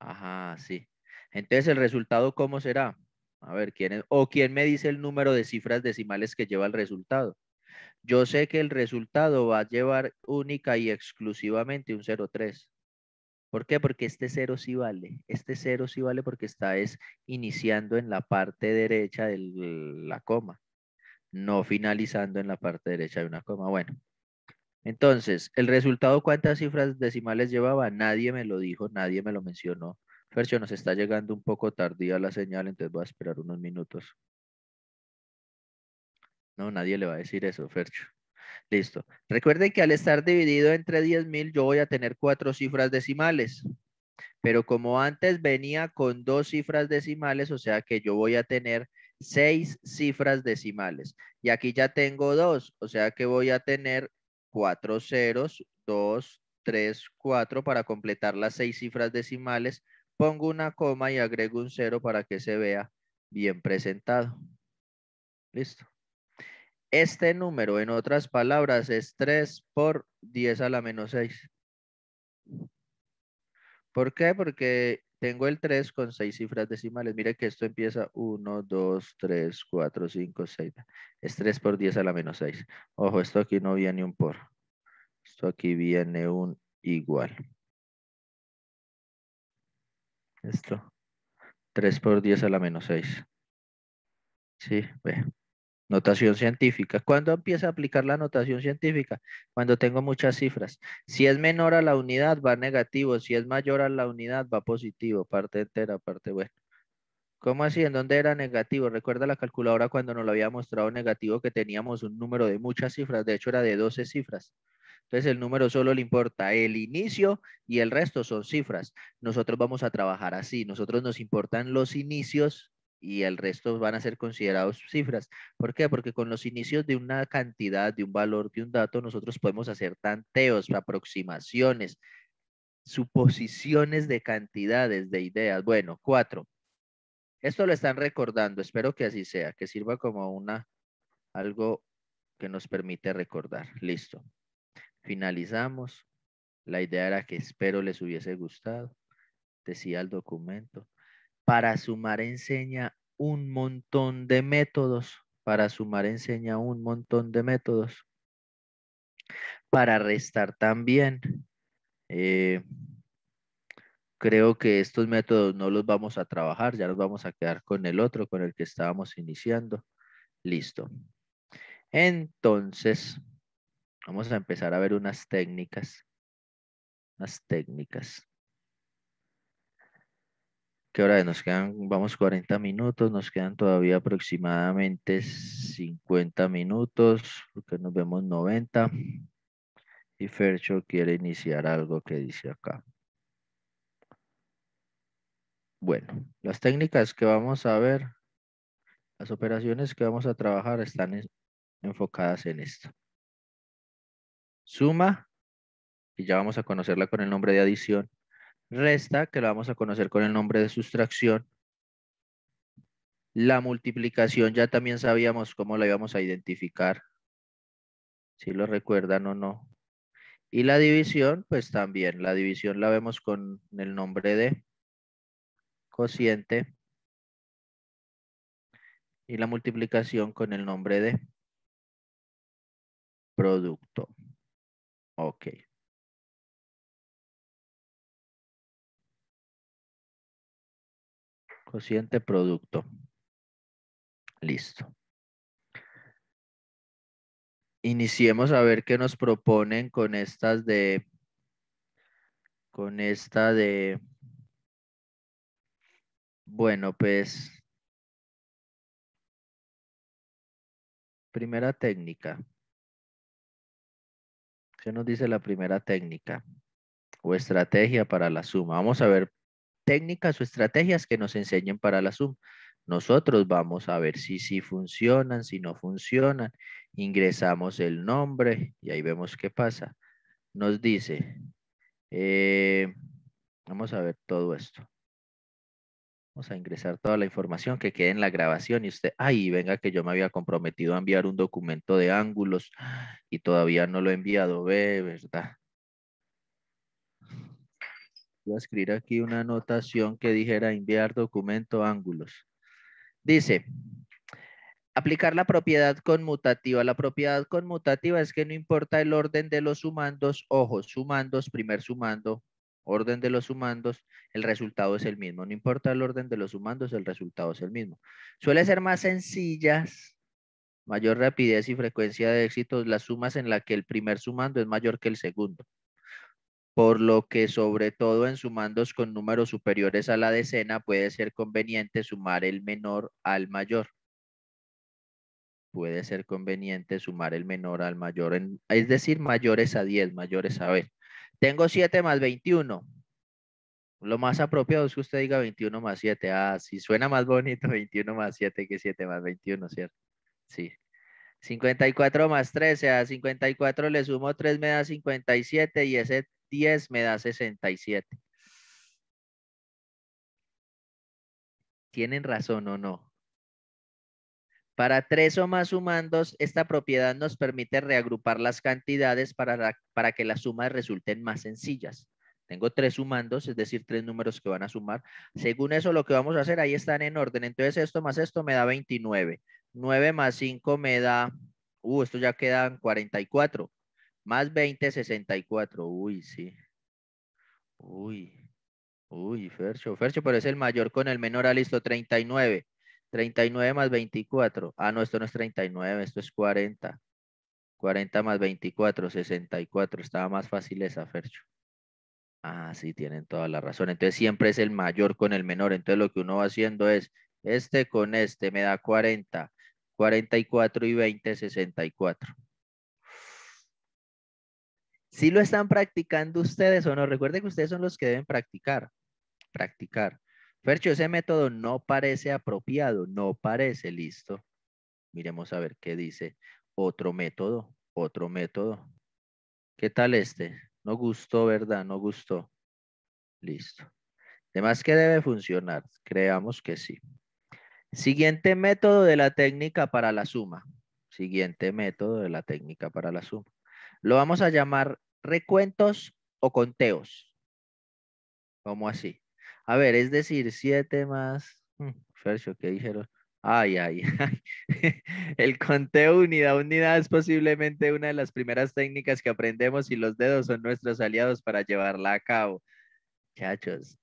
Ajá, sí. Entonces, ¿el resultado cómo será? A ver, ¿quién ¿O quién me dice el número de cifras decimales que lleva el resultado? Yo sé que el resultado va a llevar única y exclusivamente un 0,3. ¿Por qué? Porque este cero sí vale. Este cero sí vale porque está es iniciando en la parte derecha de la coma, no finalizando en la parte derecha de una coma. Bueno, entonces, ¿el resultado cuántas cifras decimales llevaba? Nadie me lo dijo, nadie me lo mencionó. Fercho, nos está llegando un poco tardía la señal, entonces voy a esperar unos minutos. No, nadie le va a decir eso, Fercho. Listo. Recuerden que al estar dividido entre 10.000 yo voy a tener cuatro cifras decimales. Pero como antes venía con dos cifras decimales, o sea que yo voy a tener seis cifras decimales. Y aquí ya tengo dos, o sea que voy a tener cuatro ceros, dos, tres, cuatro, para completar las seis cifras decimales. Pongo una coma y agrego un cero para que se vea bien presentado. Listo. Este número, en otras palabras, es 3 por 10 a la menos 6. ¿Por qué? Porque tengo el 3 con 6 cifras decimales. Mire que esto empieza 1, 2, 3, 4, 5, 6. Es 3 por 10 a la menos 6. Ojo, esto aquí no viene un por. Esto aquí viene un igual. Esto. 3 por 10 a la menos 6. Sí, ve. Notación científica. ¿Cuándo empieza a aplicar la notación científica? Cuando tengo muchas cifras. Si es menor a la unidad, va negativo. Si es mayor a la unidad, va positivo. Parte entera, parte buena. ¿Cómo así? ¿En dónde era negativo? Recuerda la calculadora cuando nos lo había mostrado negativo que teníamos un número de muchas cifras. De hecho, era de 12 cifras. Entonces, el número solo le importa el inicio y el resto son cifras. Nosotros vamos a trabajar así. Nosotros nos importan los inicios y el resto van a ser considerados cifras. ¿Por qué? Porque con los inicios de una cantidad, de un valor, de un dato, nosotros podemos hacer tanteos, aproximaciones, suposiciones de cantidades, de ideas. Bueno, cuatro. Esto lo están recordando, espero que así sea, que sirva como una, algo que nos permite recordar. Listo. Finalizamos. La idea era que espero les hubiese gustado. Decía el documento para sumar enseña un montón de métodos. Para sumar enseña un montón de métodos. Para restar también. Eh, creo que estos métodos no los vamos a trabajar, ya los vamos a quedar con el otro, con el que estábamos iniciando. Listo. Entonces, vamos a empezar a ver unas técnicas. Unas técnicas. ¿Qué hora Nos quedan, vamos 40 minutos, nos quedan todavía aproximadamente 50 minutos, porque nos vemos 90. Y Fercho quiere iniciar algo que dice acá. Bueno, las técnicas que vamos a ver, las operaciones que vamos a trabajar están enfocadas en esto. Suma, y ya vamos a conocerla con el nombre de adición resta, que la vamos a conocer con el nombre de sustracción. La multiplicación ya también sabíamos cómo la íbamos a identificar, si lo recuerdan o no. Y la división, pues también, la división la vemos con el nombre de cociente y la multiplicación con el nombre de producto. Ok. cociente producto. Listo. Iniciemos a ver qué nos proponen con estas de con esta de bueno, pues primera técnica. ¿Qué nos dice la primera técnica o estrategia para la suma? Vamos a ver técnicas o estrategias que nos enseñen para la Zoom. Nosotros vamos a ver si funcionan, si no funcionan. Ingresamos el nombre y ahí vemos qué pasa. Nos dice, eh, vamos a ver todo esto. Vamos a ingresar toda la información que quede en la grabación y usted, ay, venga que yo me había comprometido a enviar un documento de ángulos y todavía no lo he enviado, ve, ¿verdad? a escribir aquí una anotación que dijera enviar documento ángulos. Dice, aplicar la propiedad conmutativa. La propiedad conmutativa es que no importa el orden de los sumandos, ojo, sumandos, primer sumando, orden de los sumandos, el resultado es el mismo. No importa el orden de los sumandos, el resultado es el mismo. Suele ser más sencillas, mayor rapidez y frecuencia de éxitos, las sumas en la que el primer sumando es mayor que el segundo por lo que sobre todo en sumandos con números superiores a la decena puede ser conveniente sumar el menor al mayor. Puede ser conveniente sumar el menor al mayor, es decir, mayores a 10, mayores a ver. Tengo 7 más 21. Lo más apropiado es que usted diga 21 más 7. Ah, sí, suena más bonito 21 [laughs] más 7 que 7 más 21, ¿cierto? Sí. 54 más 13, a 54 le sumo 3 me da 57 y ese 10 me da 67. ¿Tienen razón o no? Para tres o más sumandos, esta propiedad nos permite reagrupar las cantidades para, que las sumas resulten más sencillas. Tengo tres sumandos, es decir, tres números que van a sumar. Según eso, lo que vamos a hacer, ahí están en orden. Entonces, esto más esto me da 29. 9 más 5 me da... Uh, esto ya quedan 44. Más 20, 64. Uy, sí. Uy. Uy, Fercho. Fercho, pero es el mayor con el menor. Ah, listo, 39. 39 más 24. Ah, no, esto no es 39, esto es 40. 40 más 24, 64. Estaba más fácil esa, Fercho. Ah, sí, tienen toda la razón. Entonces siempre es el mayor con el menor. Entonces lo que uno va haciendo es, este con este me da 40. 44 y 20, 64. Si lo están practicando ustedes o no? Recuerden que ustedes son los que deben practicar. Practicar. Fercho, ese método no parece apropiado, no parece listo. Miremos a ver qué dice. Otro método, otro método. ¿Qué tal este? No gustó, ¿verdad? No gustó. Listo. más que debe funcionar. Creamos que sí. Siguiente método de la técnica para la suma. Siguiente método de la técnica para la suma. Lo vamos a llamar recuentos o conteos. ¿Cómo así? A ver, es decir, siete más... Mm, ¿qué dijeron? Ay, ay, [laughs] ay. El conteo unidad unidad es posiblemente una de las primeras técnicas que aprendemos y los dedos son nuestros aliados para llevarla a cabo. Chachos,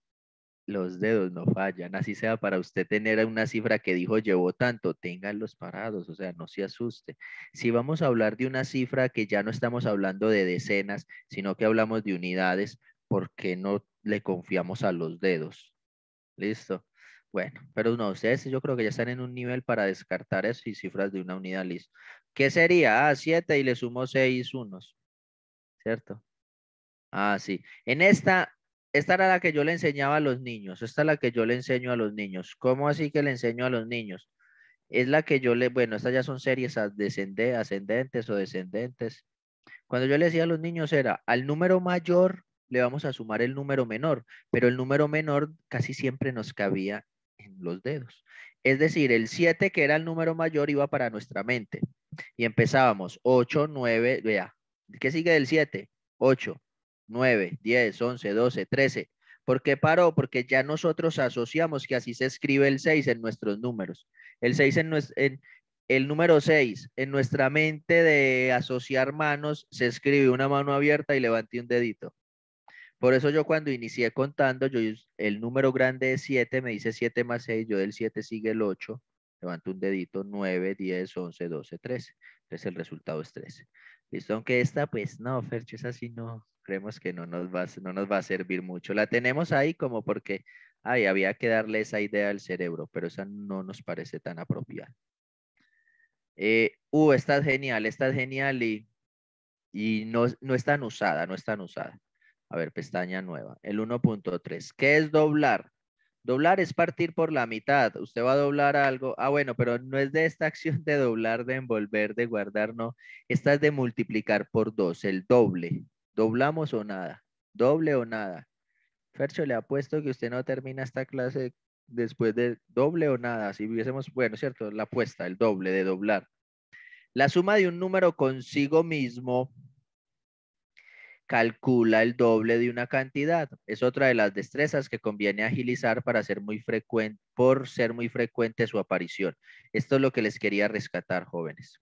los dedos no fallan, así sea para usted tener una cifra que dijo llevó tanto, ténganlos parados, o sea, no se asuste. Si vamos a hablar de una cifra que ya no estamos hablando de decenas, sino que hablamos de unidades, ¿por qué no le confiamos a los dedos? ¿Listo? Bueno, pero no, ustedes yo creo que ya están en un nivel para descartar eso y cifras de una unidad, listo. ¿Qué sería? Ah, siete y le sumo seis unos, ¿cierto? Ah, sí. En esta esta era la que yo le enseñaba a los niños. Esta es la que yo le enseño a los niños. ¿Cómo así que le enseño a los niños? Es la que yo le, bueno, estas ya son series ascendentes o descendentes. Cuando yo le decía a los niños era, al número mayor le vamos a sumar el número menor, pero el número menor casi siempre nos cabía en los dedos. Es decir, el 7, que era el número mayor, iba para nuestra mente. Y empezábamos 8, 9, vea, ¿qué sigue del 7? 8, 9, 10, 11, 12, 13. ¿Por qué paró? Porque ya nosotros asociamos que así se escribe el 6 en nuestros números. El 6 en, el número 6 en nuestra mente de asociar manos se escribe una mano abierta y levanté un dedito. Por eso yo cuando inicié contando, yo el número grande es 7, me dice 7 más 6, yo del 7 sigue el 8, levanto un dedito, 9, 10, 11, 12, 13. Entonces el resultado es 13. ¿Listo? Aunque esta, pues no, Ferch, es así, no, creemos que no nos, va, no nos va a servir mucho. La tenemos ahí como porque, ay, había que darle esa idea al cerebro, pero esa no nos parece tan apropiada. Eh, uh, esta genial, esta genial y, y no, no es tan usada, no es tan usada. A ver, pestaña nueva. El 1.3. ¿Qué es doblar? Doblar es partir por la mitad. Usted va a doblar algo. Ah, bueno, pero no es de esta [laughs] acción de doblar, de envolver, de guardar, no. Esta es de multiplicar por dos, el doble. Doblamos o nada. Doble o nada. Fercho, le apuesto que usted no termina esta clase después de doble o nada. Si hubiésemos, bueno, cierto, la apuesta, el doble de doblar. La suma de un número consigo mismo calcula el doble de una cantidad. Es otra de las destrezas que conviene agilizar para ser muy frecuente, por ser muy frecuente su aparición. Esto es lo que les quería rescatar, jóvenes.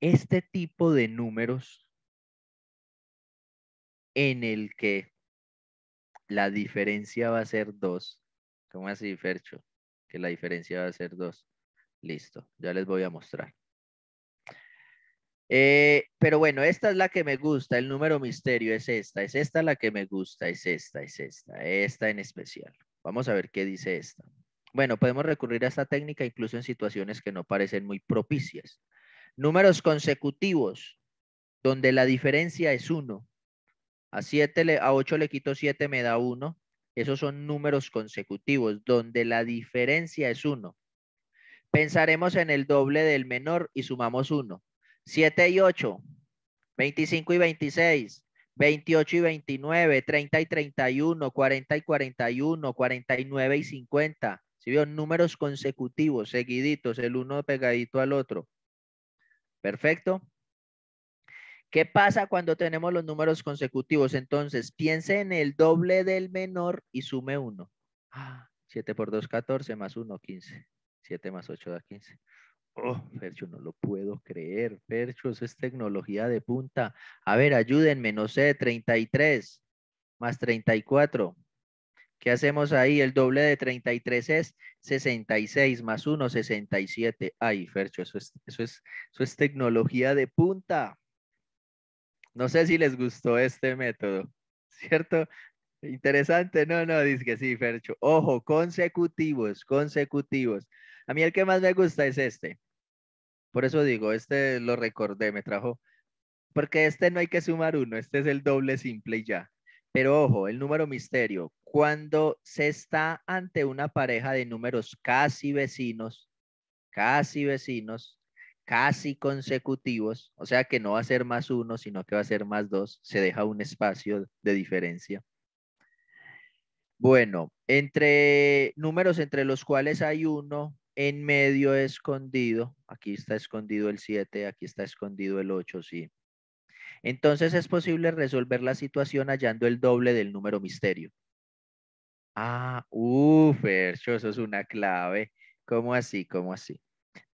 Este tipo de números en el que la diferencia va a ser 2. ¿Cómo así, Fercho? Que la diferencia va a ser 2. Listo, ya les voy a mostrar. Eh, pero bueno, esta es la que me gusta, el número misterio es esta, es esta la que me gusta, es esta, es esta, esta en especial. Vamos a ver qué dice esta. Bueno, podemos recurrir a esta técnica incluso en situaciones que no parecen muy propicias. Números consecutivos, donde la diferencia es 1. A, 7, a 8 le quito 7, me da 1. Esos son números consecutivos, donde la diferencia es 1. Pensaremos en el doble del menor y sumamos 1. 7 y 8, 25 y 26, 28 y 29, 30 y 31, 40 y 41, 49 y 50. Si vio números consecutivos, seguiditos, el uno pegadito al otro. Perfecto. ¿Qué pasa cuando tenemos los números consecutivos? Entonces, piense en el doble del menor y sume 1. 7 ah, por 2, 14, más 1, 15. 7 más 8 da 15. Oh, Fercho, no lo puedo creer. Fercho, eso es tecnología de punta. A ver, ayúdenme, no sé, 33 más 34. ¿Qué hacemos ahí? El doble de 33 es 66 más 1, 67. Ay, Fercho, eso es, eso es, eso es tecnología de punta. No sé si les gustó este método, ¿cierto? Interesante, no, no, dice que sí, Fercho. Ojo, consecutivos, consecutivos. A mí el que más me gusta es este. Por eso digo, este lo recordé, me trajo. Porque este no hay que sumar uno, este es el doble simple y ya. Pero ojo, el número misterio. Cuando se está ante una pareja de números casi vecinos, casi vecinos, casi consecutivos, o sea que no va a ser más uno, sino que va a ser más dos, se deja un espacio de diferencia. Bueno, entre números entre los cuales hay uno, en medio escondido. Aquí está escondido el 7, aquí está escondido el 8, sí. Entonces es posible resolver la situación hallando el doble del número misterio. Ah, uff, eso es una clave. ¿Cómo así? ¿Cómo así?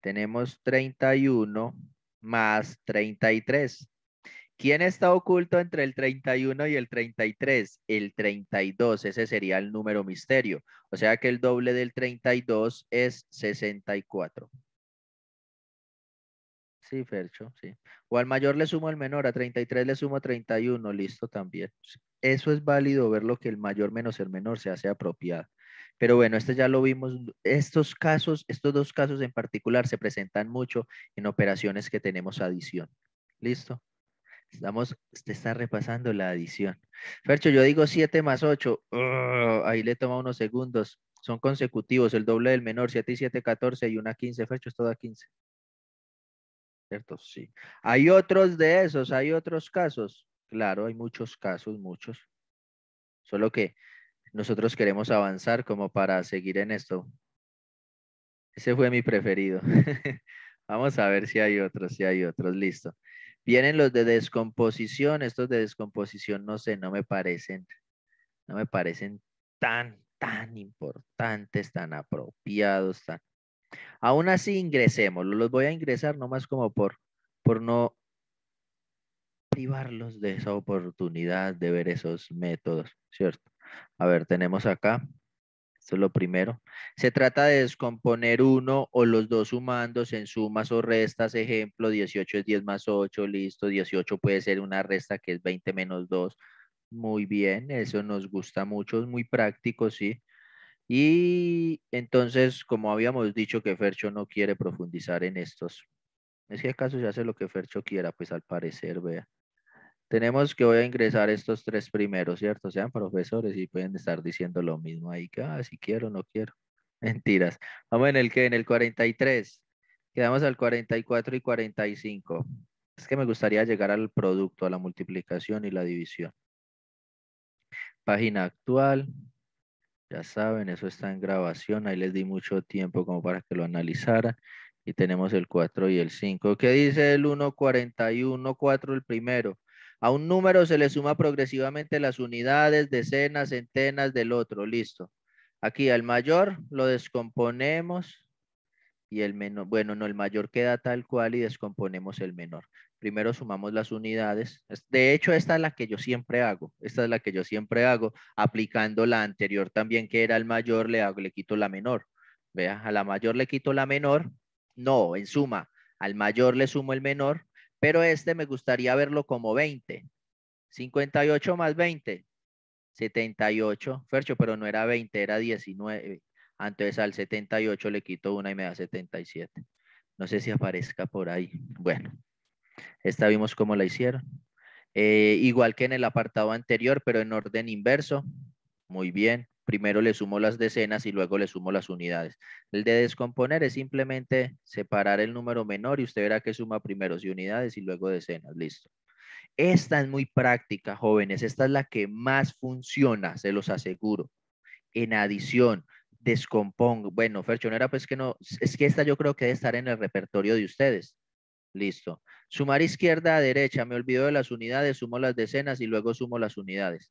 Tenemos 31 más 33. ¿Quién está oculto entre el 31 y el 33? El 32, ese sería el número misterio. O sea que el doble del 32 es 64. Sí, Fercho, sí. O al mayor le sumo al menor, a 33 le sumo 31, listo también. Eso es válido ver lo que el mayor menos el menor se hace apropiado. Pero bueno, este ya lo vimos. Estos casos, estos dos casos en particular se presentan mucho en operaciones que tenemos adición. ¿Listo? Estamos, te está repasando la adición. Fercho, yo digo 7 más 8. ahí le toma unos segundos. Son consecutivos, el doble del menor, 7 y 7, 14 y una 15. Fercho, es toda 15. ¿Cierto? Sí. Hay otros de esos, hay otros casos. Claro, hay muchos casos, muchos. Solo que nosotros queremos avanzar como para seguir en esto. Ese fue mi preferido. [laughs] Vamos a ver si hay otros, si hay otros. Listo. Vienen los de descomposición, estos de descomposición, no sé, no me parecen, no me parecen tan, tan importantes, tan apropiados, tan... Aún así ingresemos, los voy a ingresar nomás como por, por no privarlos de esa oportunidad de ver esos métodos, ¿cierto? A ver, tenemos acá esto es lo primero. Se trata de descomponer uno o los dos sumandos en sumas o restas. Ejemplo, 18 es 10 más 8, listo. 18 puede ser una resta que es 20 menos 2. Muy bien, eso nos gusta mucho, es muy práctico, sí. Y entonces, como habíamos dicho que Fercho no quiere profundizar en estos, es que acaso se hace lo que Fercho quiera, pues al parecer, vea tenemos que voy a ingresar estos tres primeros, ¿cierto? Sean profesores y pueden estar diciendo lo mismo ahí, ah, si quiero, no quiero. [laughs] Mentiras. Vamos en el que, en el 43. Quedamos al 44 y 45. Es que me gustaría llegar al producto, a la multiplicación y la división. Página actual. Ya saben, eso está en grabación. Ahí les di mucho tiempo como para que lo analizara. Y tenemos el 4 y el 5. ¿Qué dice el 1, 4, el primero? A un número se le suma progresivamente las unidades, decenas, centenas del otro. Listo. Aquí al mayor lo descomponemos y el menor, bueno, no, el mayor queda tal cual y descomponemos el menor. Primero sumamos las unidades. De hecho, esta es la que yo siempre hago. Esta es la que yo siempre hago, aplicando la anterior también, que era el mayor, le, hago, le quito la menor. Vea, a la mayor le quito la menor. No, en suma, al mayor le sumo el menor pero este me gustaría verlo como 20. 58 más 20, 78. Fercho, pero no era 20, era 19. Ah, entonces al 78 le quito una y me da 77. No sé si aparezca por ahí. Bueno, esta vimos cómo la hicieron. Eh, igual que en el apartado anterior, pero en orden inverso. Muy bien primero le sumo las decenas y luego le sumo las unidades. El de descomponer es simplemente separar el número menor y usted verá que suma primero y unidades y luego decenas, listo. Esta es muy práctica, jóvenes, esta es la que más funciona, se los aseguro. En adición, descompongo, bueno, Ferchonera, pues que no, es que esta yo creo que debe estar en el repertorio de ustedes. Listo. Sumar izquierda a derecha, me olvido de las unidades, sumo las decenas y luego sumo las unidades.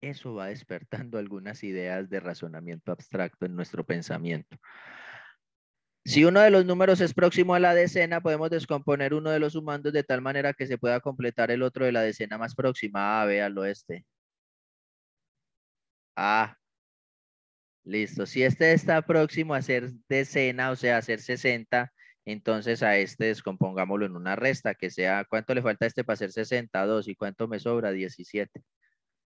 eso va despertando algunas ideas de razonamiento abstracto en nuestro pensamiento. Si uno de los números es próximo a la decena, podemos descomponer uno de los sumandos de tal manera que se pueda completar el otro de la decena más próxima. A, ah, B, al oeste. Ah, Listo. Si este está próximo a ser decena, o sea, a ser 60, entonces a este descompongámoslo en una resta, que sea, ¿cuánto le falta a este para ser 60? 2. ¿Y cuánto me sobra? 17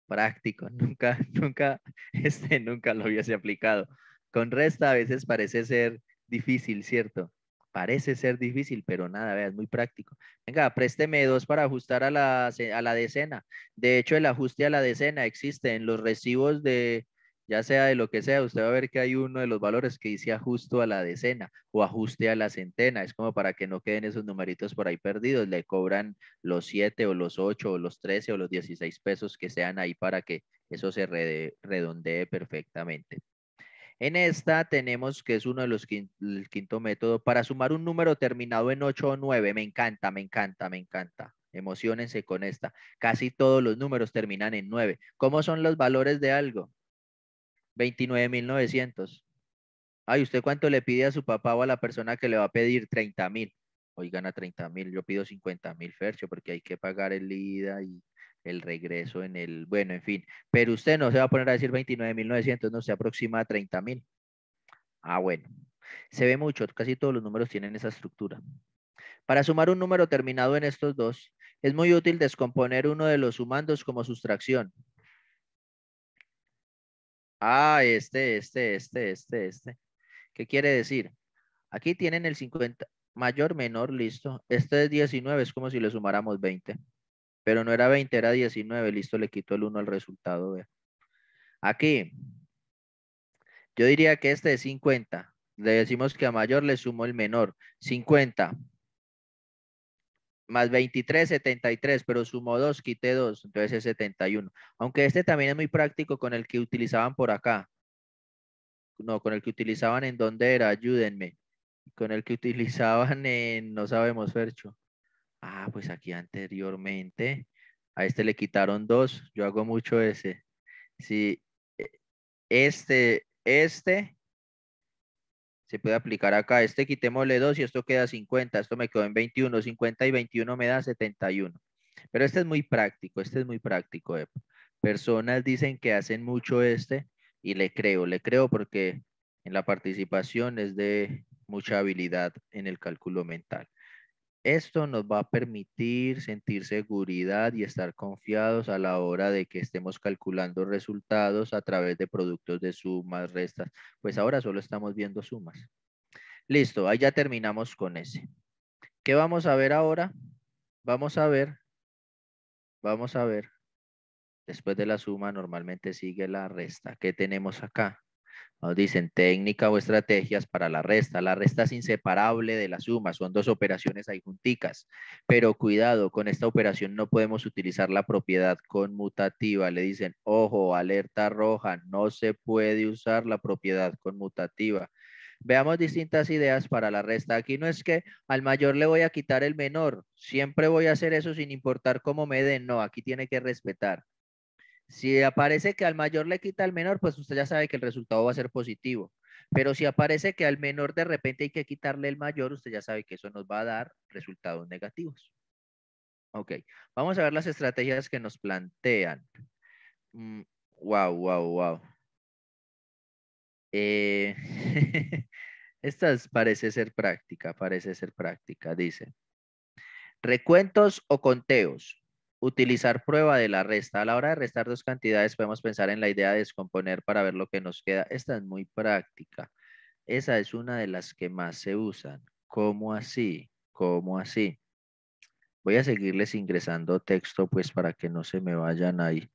práctico, [laughs] nunca, nunca, este, nunca lo hubiese aplicado. Con resta a veces parece ser difícil, ¿cierto? Parece ser difícil, pero nada, es muy práctico. Venga, présteme dos para ajustar a la, a la decena. De hecho, el ajuste a la decena existe en los recibos de, ya sea de lo que sea, usted va a ver que hay uno de los valores que dice ajusto a la decena o ajuste a la centena. Es como para que no queden esos numeritos por ahí perdidos. Le cobran los 7 o los ocho o los 13 o los 16 pesos que sean ahí para que eso se redondee perfectamente. En esta tenemos que es uno de los quinto, método para sumar un número terminado en 8 o 9. Me encanta, me encanta, me encanta. Emocionense con esta. Casi todos los números terminan en 9. ¿Cómo son los valores de algo? 29.900. Ay, ¿usted cuánto le pide a su papá o a la persona que le va a pedir? 30.000. Hoy gana 30.000, yo pido 50.000, Fercho, porque hay que pagar el ida y el regreso en el, bueno, en fin. Pero usted no se va a poner a decir 29.900, no se aproxima a mil. Ah, bueno. Se ve mucho, casi todos los números tienen esa estructura. Para sumar un número terminado en estos dos, es muy útil descomponer uno de los sumandos como sustracción. Ah, este, este, este, este, este. ¿Qué quiere decir? Aquí tienen el 50, mayor, menor, listo. Este es 19, es como si le sumáramos 20. Pero no era 20, era 19, listo, le quito el 1 al resultado. Aquí, yo diría que este es 50. Le decimos que a mayor le sumo el menor. 50 más 23, 73, pero sumo 2, quité 2, entonces es 71. Aunque este también es muy práctico con el que utilizaban por acá. No, con el que utilizaban en donde era, ayúdenme. Con el que [laughs] utilizaban en, no sabemos, Fercho. Ah, pues aquí anteriormente, a este le quitaron dos, yo hago mucho ese. Sí, e, este, este, se puede aplicar acá. Este quitémosle 2 y esto queda 50. Esto me quedó en 21. 50 y 21 me da 71. Pero este es muy práctico, este es muy práctico. Personas dicen que hacen mucho este y le creo, le creo porque en la participación es de mucha habilidad en el cálculo mental. Esto nos va a permitir sentir seguridad y estar confiados a la hora de que estemos calculando resultados a través de productos de sumas, restas. Pues ahora solo estamos viendo sumas. Listo, ahí ya terminamos con ese. ¿Qué vamos a ver ahora? Vamos a ver, vamos a ver, después de la suma normalmente sigue la resta. ¿Qué tenemos acá? Nos dicen técnica o estrategias para la resta. La resta es inseparable de la suma, son dos operaciones ahí Pero cuidado, con esta operación no podemos utilizar la propiedad conmutativa. Le dicen, ojo, alerta roja, no se puede usar la propiedad conmutativa. Veamos distintas ideas para la resta. Aquí no es que al mayor le voy a quitar el menor. Siempre voy a hacer eso sin importar cómo me den. No, aquí tiene que respetar. Si aparece que al mayor le quita al menor, pues usted ya sabe que el resultado va a ser positivo. Pero si aparece que al menor de repente hay que quitarle el mayor, usted ya sabe que eso nos va a dar resultados negativos. Ok, vamos a ver las estrategias que nos plantean. wow, wow, wow. parece ser práctica, parece ser práctica. Dice, recuentos o conteos. Utilizar prueba de la resta. A la hora de restar dos cantidades podemos pensar en la idea de descomponer para ver lo que nos queda. Esta es muy práctica. Esa es una de las que más se usan. ¿Cómo así? ¿Cómo así? Voy a seguirles ingresando texto pues para que no se me vayan ahí.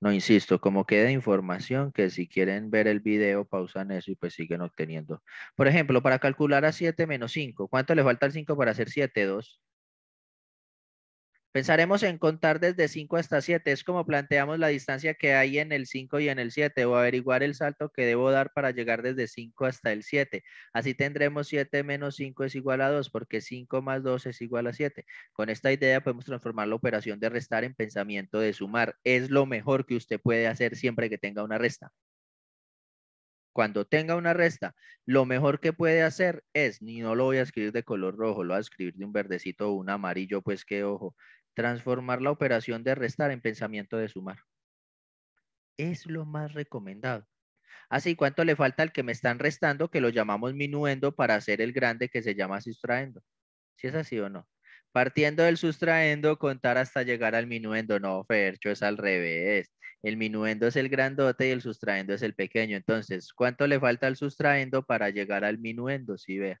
No, insisto, como queda información que si quieren ver el video, pausan eso y pues siguen obteniendo. Por ejemplo, para calcular a 7 menos 5, ¿cuánto le falta al 5 para hacer 7? 2. Pensaremos en contar desde 5 hasta 7, es como planteamos la distancia que hay en el 5 y en el 7, o averiguar el salto que debo dar para llegar desde 5 hasta el 7. Así tendremos 7 menos 5 es igual a 2, porque 5 más 2 es igual a 7. Con esta idea podemos transformar la operación de restar en pensamiento de sumar. Es lo mejor que usted puede hacer siempre que tenga una resta. Cuando tenga una resta, lo mejor que puede hacer es, ni no lo voy a escribir de color rojo, lo voy a escribir de un verdecito o un amarillo, pues que ojo, transformar la operación de restar en pensamiento de sumar. Es lo más recomendado. Así, ¿cuánto le falta al que me están restando que lo llamamos minuendo para hacer el grande que se llama sustraendo? Si es así o no. Partiendo del sustraendo, contar hasta llegar al minuendo. No, Fercho, es al revés. El minuendo es el grandote y el sustraendo es el pequeño. Entonces, ¿cuánto le falta al sustraendo para llegar al minuendo? Si sí, vea.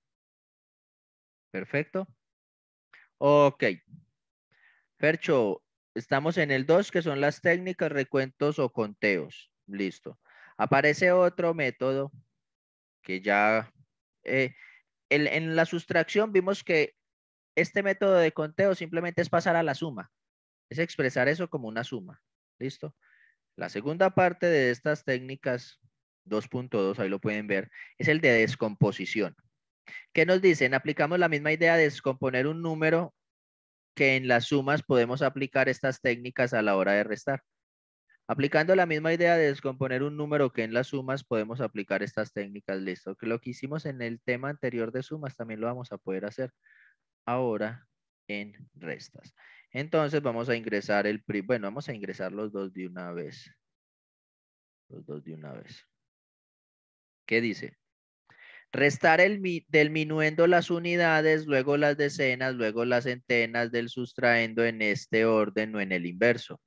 Perfecto. Ok. Fercho, estamos en el 2, que son las técnicas, recuentos o conteos. Listo. Aparece otro método que ya... Eh, en la sustracción vimos que este método de conteo simplemente es pasar a la suma. Es expresar eso como una suma. ¿Listo? La segunda parte de estas técnicas 2.2, ahí lo pueden ver, es el de descomposición. ¿Qué nos dicen? Aplicamos la misma idea de descomponer un número que en las sumas podemos aplicar estas técnicas a la hora de restar. Aplicando la misma idea de descomponer un número que en las sumas podemos aplicar estas técnicas. Listo. Lo que hicimos en el tema anterior de sumas también lo vamos a poder hacer ahora en restas. Entonces vamos a ingresar el... Bueno, vamos a ingresar los dos de una vez. Los dos de una vez. ¿Qué dice? Restar el, del minuendo las unidades, luego las decenas, luego las centenas del sustraendo en este orden o en el inverso.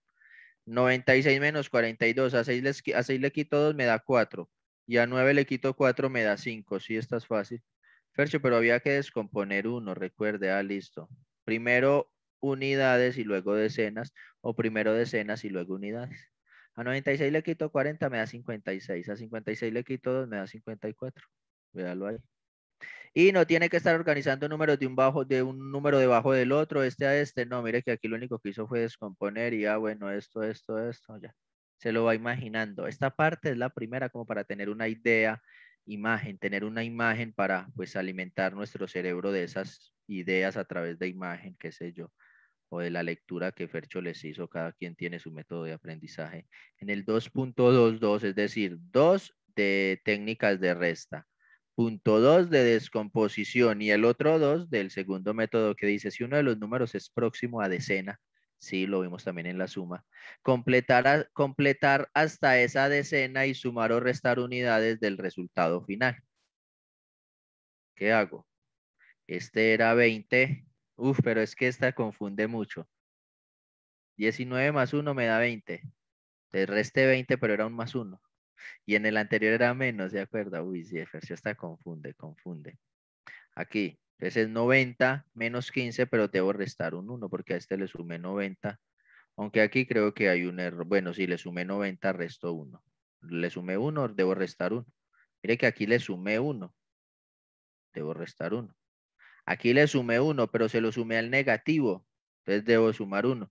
96 menos 42, a 6, le quito 2 me da 4 y a 9 le quito 4 me da 5, sí, esta es fácil. Fercho, pero había que descomponer uno, recuerde, ah, listo. Primero unidades y luego decenas, o primero decenas y luego unidades. A 96 le quito 40, me da 56. A 56 le quito 2, me da 54 véalo ahí. Y no tiene que estar organizando números de un, bajo, de un número debajo del otro, este a este. No, mire que aquí lo único que hizo fue descomponer y ah, bueno, esto, esto, esto, ya. Se lo va imaginando. Esta parte es la primera como para tener una idea, imagen, tener una imagen para pues alimentar nuestro cerebro de esas ideas a través de imagen, qué sé yo, o de la lectura que Fercho les hizo. Cada quien tiene su método de aprendizaje. En el 2.22, es decir, dos de técnicas de resta punto 2 de descomposición y el otro 2 del segundo método que dice si uno de los números es próximo a decena, sí, lo vimos también en la suma, completar, completar hasta esa decena y sumar o restar unidades del resultado final. ¿Qué hago? Este era 20, uf, pero es que esta confunde mucho. 19 más 1 me da 20. Te resté 20, pero era un más 1. Y en el anterior era menos, ¿de acuerdo? Uy, sí, se hasta confunde, confunde. Aquí, entonces es 90 menos 15, pero debo restar un 1 porque a este le sumé 90. Aunque aquí creo que hay un error. Bueno, si le sumé 90, resto 1. Le sumé 1, debo restar 1. Mire que aquí le sumé 1. Debo restar 1. Aquí le sumé 1, pero se lo sumé al negativo. Entonces debo sumar 1.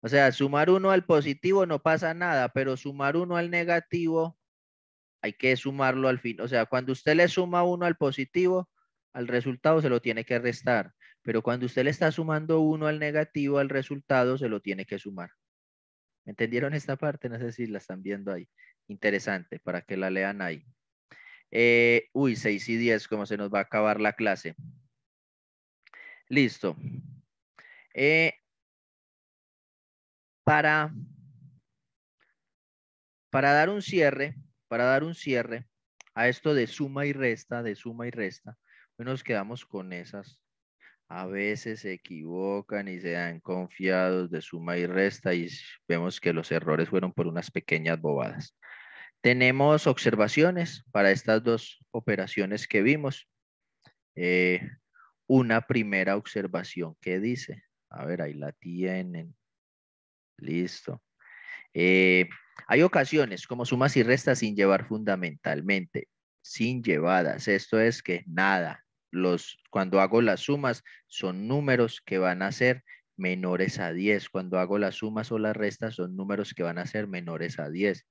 O sea, sumar uno al positivo no pasa nada, pero sumar uno al negativo hay que sumarlo al fin. O sea, cuando usted le suma uno al positivo, al resultado se lo tiene que restar. Pero cuando usted le está sumando uno al negativo, al resultado se lo tiene que sumar. ¿Entendieron esta parte? No sé si la están viendo ahí. Interesante, para que la lean ahí. Eh, uy, 6 y 10, como se nos va a acabar la clase. Listo. Eh, para, para dar un cierre, para dar un cierre a esto de suma y resta, de suma y resta, nos quedamos con esas. A veces se equivocan y se dan confiados de suma y resta y vemos que los errores fueron por unas pequeñas bobadas. Tenemos observaciones para estas dos operaciones que vimos. Eh, una primera observación que dice, a ver, ahí la tienen. Listo. Eh, hay ocasiones como sumas y restas sin llevar fundamentalmente, sin llevadas. Esto es que nada. Los, cuando hago las sumas son números que van a ser menores a 10. Cuando hago las sumas o las restas son números que van a ser menores a 10.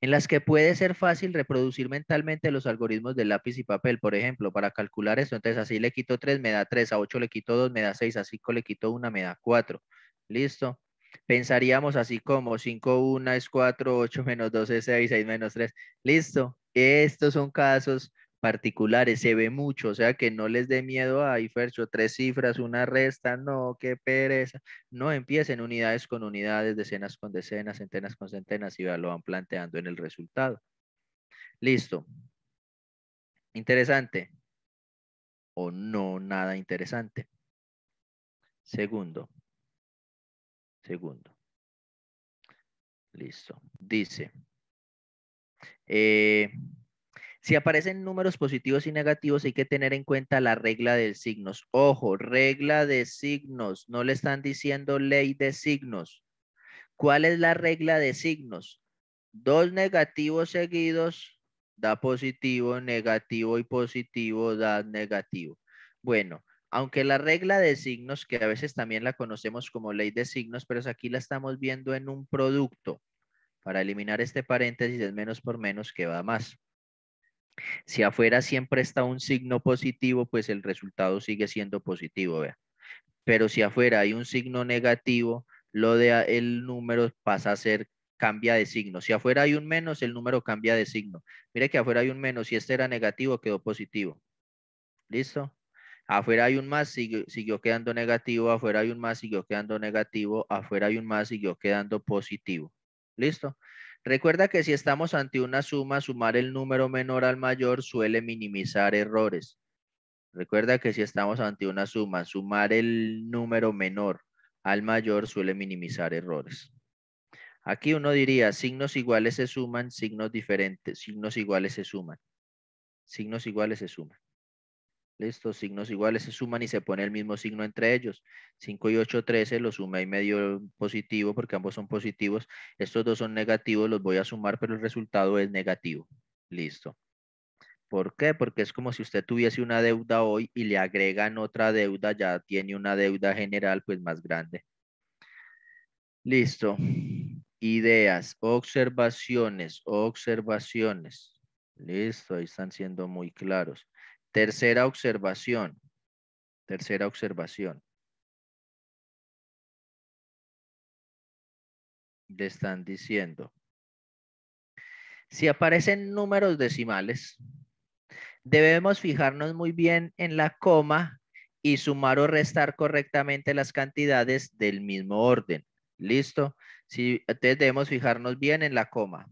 En las que puede ser fácil reproducir mentalmente los algoritmos de lápiz y papel, por ejemplo, para calcular esto. Entonces así le quito 3, me da 3, a 8 le quito 2, me da 6, a 5 le quito 1, me da 4. ¿Listo? pensaríamos así como 5, 1 es 4, 8 menos 2 es 6, 6 menos 3. Listo. Estos son casos particulares, se ve mucho, o sea que no les dé miedo a Ifercho, tres cifras, una resta, no, qué pereza. No empiecen unidades con unidades, decenas con decenas, centenas con centenas y ya lo van planteando en el resultado. Listo. Interesante. O no, nada interesante. Segundo segundo. Listo. Dice, eh, si aparecen números positivos y negativos, hay que tener en cuenta la regla de signos. Ojo, regla de signos. No le están diciendo ley de signos. ¿Cuál es la regla de signos? Dos negativos seguidos da positivo, negativo y positivo da negativo. Bueno, aunque la regla de signos, que a veces también la conocemos como ley de signos, pero aquí la estamos viendo en un producto. Para eliminar este paréntesis es menos por menos que va más. Si afuera siempre está un signo positivo, pues el resultado sigue siendo positivo, vea. Pero si afuera hay un signo negativo, lo de el número pasa a ser cambia de signo. Si afuera hay un menos, el número cambia de signo. Mire que afuera hay un menos, si este era negativo, quedó positivo. ¿Listo? afuera hay un más, siguió, quedando negativo, afuera hay un más, siguió quedando negativo, afuera hay un más, siguió quedando positivo. ¿Listo? Recuerda que si estamos ante una suma, sumar el número menor al mayor suele minimizar errores. Recuerda que si estamos ante una suma, sumar el número menor al mayor suele minimizar errores. Aquí uno diría, signos iguales se suman, signos diferentes, signos iguales se suman. Signos iguales se suman. ¿Listo? signos iguales se suman y se pone el mismo signo entre ellos. 5 y 8, 13, lo suma y medio positivo porque ambos son positivos. Estos dos son negativos, los voy a sumar, pero el resultado es negativo. Listo. ¿Por qué? Porque es como si usted tuviese una deuda hoy y le agregan otra deuda, ya tiene una deuda general pues más grande. Listo. Ideas, observaciones, observaciones. Listo, ahí están siendo muy claros. Tercera observación. Tercera observación. Le están diciendo. Si aparecen números decimales, debemos fijarnos muy bien en la coma y sumar o restar correctamente las cantidades del mismo orden. ¿Listo? Si, debemos fijarnos bien en la coma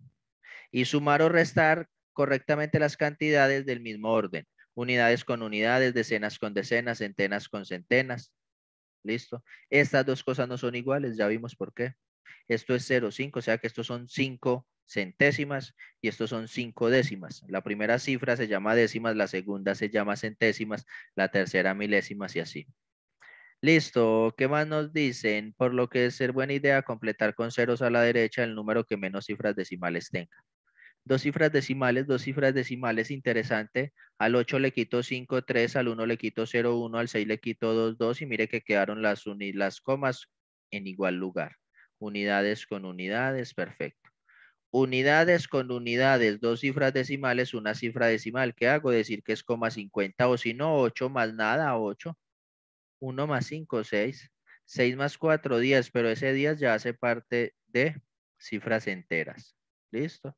y sumar o restar correctamente las cantidades del mismo orden unidades con unidades, decenas con decenas, centenas con centenas. ¿Listo? Estas dos cosas no son iguales, ya vimos por qué. Esto es 0,5, o sea que estos son 5 centésimas y estos son 5 décimas. La primera cifra se llama décimas, la segunda se llama centésimas, la tercera milésimas y así. Listo, ¿qué más nos dicen? Por lo que es ser buena idea completar con ceros a la derecha el número que menos cifras decimales tenga. Dos cifras decimales, dos cifras decimales, interesante. Al 8 le quito 5, 3, al 1 le quito 0, 1, al 6 le quito 2, 2 y mire que quedaron las, las comas en igual lugar. Unidades con unidades, perfecto. Unidades con unidades, dos cifras decimales, una cifra decimal. ¿Qué hago? Decir que es coma 50 o si no, 8 más nada, 8. 1 más 5, 6. 6 más 4, 10, pero ese 10 ya hace parte de cifras enteras. ¿Listo?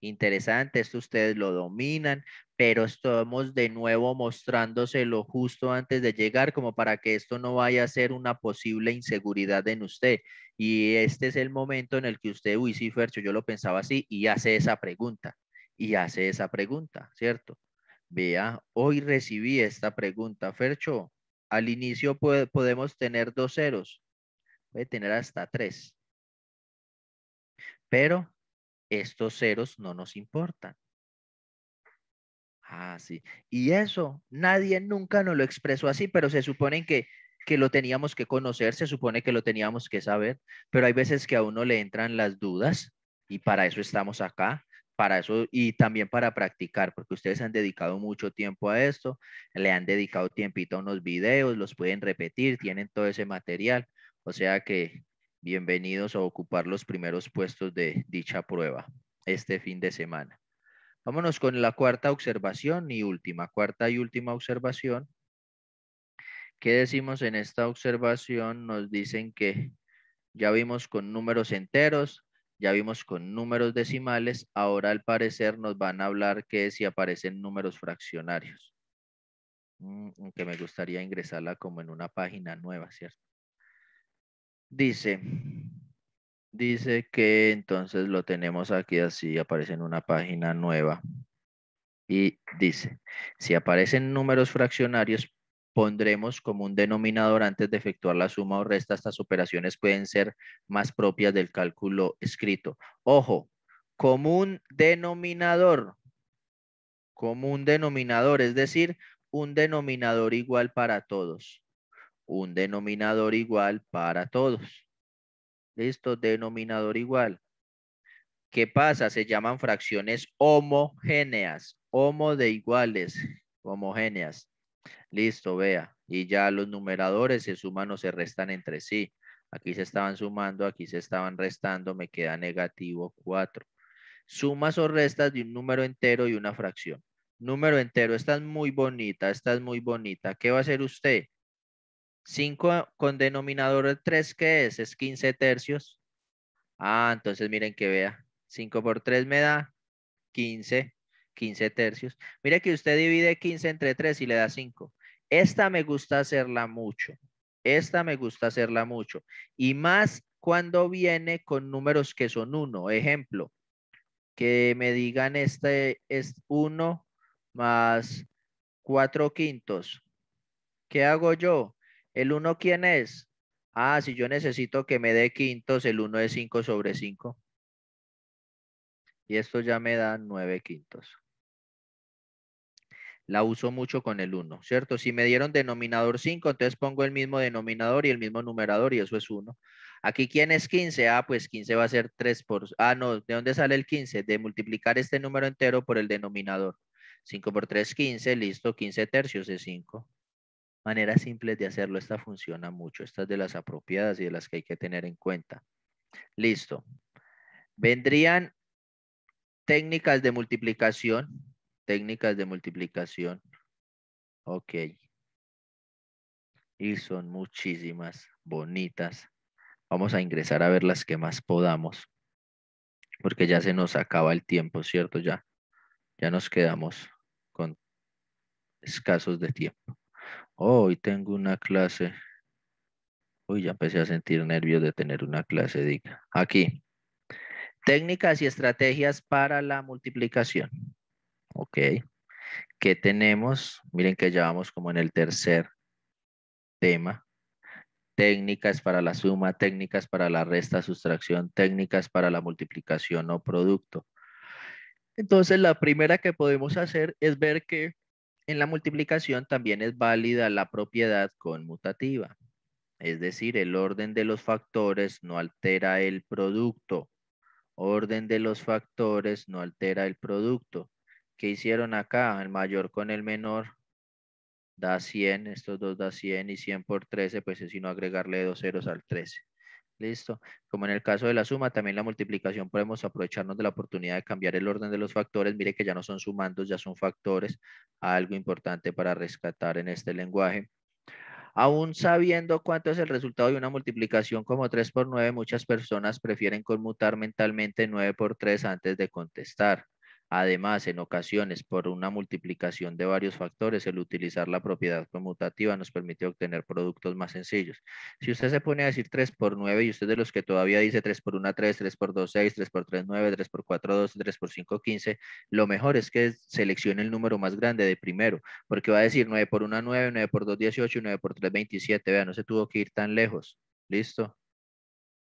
interesante, esto ustedes lo dominan, pero estamos de nuevo mostrándoselo justo antes de llegar, como para que esto no vaya a ser una posible inseguridad en usted. Y este es el momento en el que usted, uy, sí, Fercho, yo lo pensaba así, y hace esa pregunta, y hace esa pregunta, ¿cierto? Vea, hoy recibí esta pregunta, Fercho. Al inicio podemos tener dos ceros, puede tener hasta tres. Pero estos ceros no nos importan. Ah, sí. Y eso, nadie nunca nos lo expresó así, pero se supone que, lo teníamos que conocer, se supone que lo teníamos que saber, pero hay veces que a uno le entran las dudas y para eso estamos acá, para eso y también para practicar, porque ustedes han dedicado mucho tiempo a esto, le han dedicado tiempito a unos videos, los pueden repetir, tienen todo ese material, o sea que bienvenidos a ocupar los primeros puestos de dicha prueba este fin de semana. Vámonos con la cuarta observación y última, cuarta y última observación. ¿Qué decimos en esta observación? Nos dicen que ya vimos con números enteros, ya vimos con números decimales, ahora al parecer nos van a hablar que si aparecen números fraccionarios. Aunque mm, me gustaría ingresarla como en una página nueva, ¿cierto? Dice, dice que entonces lo tenemos aquí así, aparece en una página nueva. Y dice, si aparecen números fraccionarios, pondremos como un denominador antes de efectuar la suma o resta. Estas operaciones pueden ser más propias del cálculo escrito. Ojo, común denominador. Común denominador, es decir, un denominador igual para todos un denominador igual para todos. Listo, denominador igual. ¿Qué pasa? Se llaman fracciones homogéneas, homo de iguales, homogéneas. Listo, vea. Y ya los numeradores se suman o se restan entre sí. Aquí se estaban sumando, aquí se estaban restando, me queda negativo 4. Sumas o restas de un número entero y una fracción. Número entero, esta es muy bonita, esta es muy bonita. ¿Qué va a hacer usted? 5 con denominador de 3, ¿qué es? Es 15 tercios. Ah, entonces miren que vea. 5 por 3 me da 15, 15 tercios. Mire que usted divide 15 entre 3 y le da 5. Esta me gusta hacerla mucho. Esta me gusta hacerla mucho. Y más cuando viene con números que son 1. Ejemplo, que me digan este es 1 más 4 quintos. ¿Qué hago yo? ¿El 1 quién es? Ah, si yo necesito que me dé quintos, el 1 es 5 sobre 5. Y esto ya me da 9 quintos. La uso mucho con el 1, ¿cierto? Si me dieron denominador 5, entonces pongo el mismo denominador y el mismo numerador y eso es 1. Aquí, ¿quién es 15? Ah, pues 15 va a ser 3 por... Ah, no, ¿de dónde sale el 15? De multiplicar este número entero por el denominador. 5 por 3, 15, listo, 15 tercios es 5 maneras simples de hacerlo. Esta funciona mucho. Esta es de las apropiadas y de las que hay que tener en cuenta. Listo. Vendrían técnicas de multiplicación. Técnicas de multiplicación. Ok. Y son muchísimas, bonitas. Vamos a ingresar a ver las que más podamos. Porque ya se nos acaba el tiempo, ¿cierto? Ya, ya nos quedamos con escasos de tiempo. Oh, hoy tengo una clase. Uy, ya empecé a sentir nervios de tener una clase, diga. Aquí. Técnicas y estrategias para la multiplicación. Ok. ¿Qué tenemos? Miren que ya vamos como en el tercer tema. Técnicas para la suma, técnicas para la resta, sustracción, técnicas para la multiplicación o producto. Entonces, la primera que podemos hacer es ver que en la multiplicación también es válida la propiedad conmutativa, es decir, el orden de los factores no altera el producto. Orden de los factores no altera el producto. ¿Qué hicieron acá? El mayor con el menor da 100, estos dos da 100 y 100 por 13, pues es sino agregarle dos ceros al 13. Listo. Como en el caso de la suma, también la multiplicación podemos aprovecharnos de la oportunidad de cambiar el orden de los factores. Mire que ya no son sumandos, ya son factores. Algo importante para rescatar en este lenguaje. Aún sabiendo cuánto es el resultado de una multiplicación como 3 por 9, muchas personas prefieren conmutar mentalmente 9 por 3 antes de contestar. Además, en ocasiones, por una multiplicación de varios factores, el utilizar la propiedad conmutativa nos permite obtener productos más sencillos. Si usted se pone a decir 3 por 9 y usted de los que todavía dice 3 por 1, 3, 3 por 2, 6, 3 por 3, 9, 3 por 4, 12, 3 por 5, 15, lo mejor es que seleccione el número más grande de primero, porque va a decir 9 por 1, 9, 9 por 2, 18, 9 por 3, 27. Vea, no se tuvo que ir tan lejos. ¿Listo?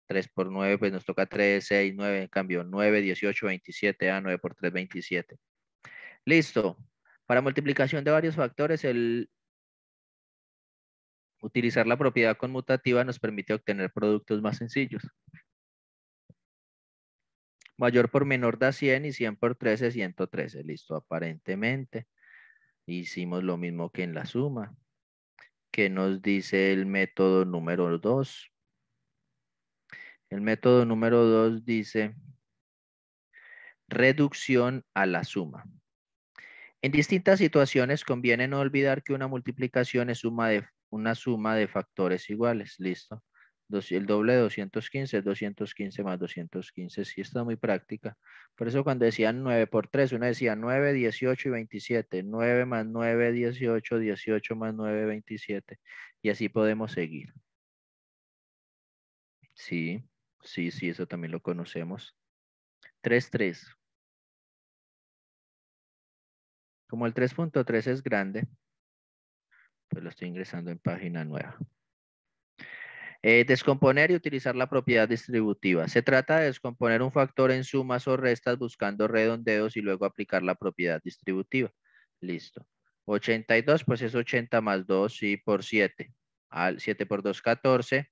3 por 9, pues nos toca 3, 6, 9, en cambio 9, 18, 27, a 9 por 3, 27. Listo. Para multiplicación de varios factores, el utilizar la propiedad conmutativa nos permite obtener productos más sencillos. Mayor por menor da 100 y 100 por 13, 113. Listo, aparentemente. Hicimos lo mismo que en la suma. ¿Qué nos dice el método número 2? El método número 2 dice reducción a la suma. En distintas situaciones conviene no olvidar que una multiplicación es suma de, una suma de factores iguales. Listo. el doble de 215 es 215 más 215. Sí, está muy práctica. Por eso cuando decían 9 por 3, uno decía 9, 18 y 27. 9 más 9, 18, 18 más 9, 27. Y así podemos seguir. Sí. Sí, sí, eso también lo conocemos. 3.3. Como el 3.3 es grande, pues lo estoy ingresando en página nueva. Eh, descomponer y utilizar la propiedad distributiva. Se trata de descomponer un factor en sumas o restas buscando redondeos y luego aplicar la propiedad distributiva. Listo. 82, pues es 80 más 2 y por 7. Al 7 por 2, 14.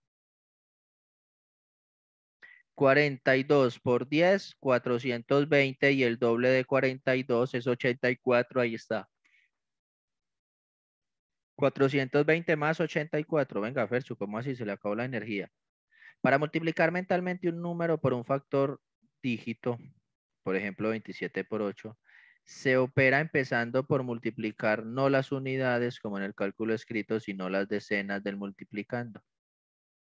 42 por 10, 420 y el doble de 42 es 84, ahí está. 420 más 84, venga Ferchu, ¿cómo así se le acabó la energía? Para multiplicar mentalmente un número por un factor dígito, por ejemplo 27 por 8, se opera empezando por multiplicar no las unidades como en el cálculo escrito, sino las decenas del multiplicando.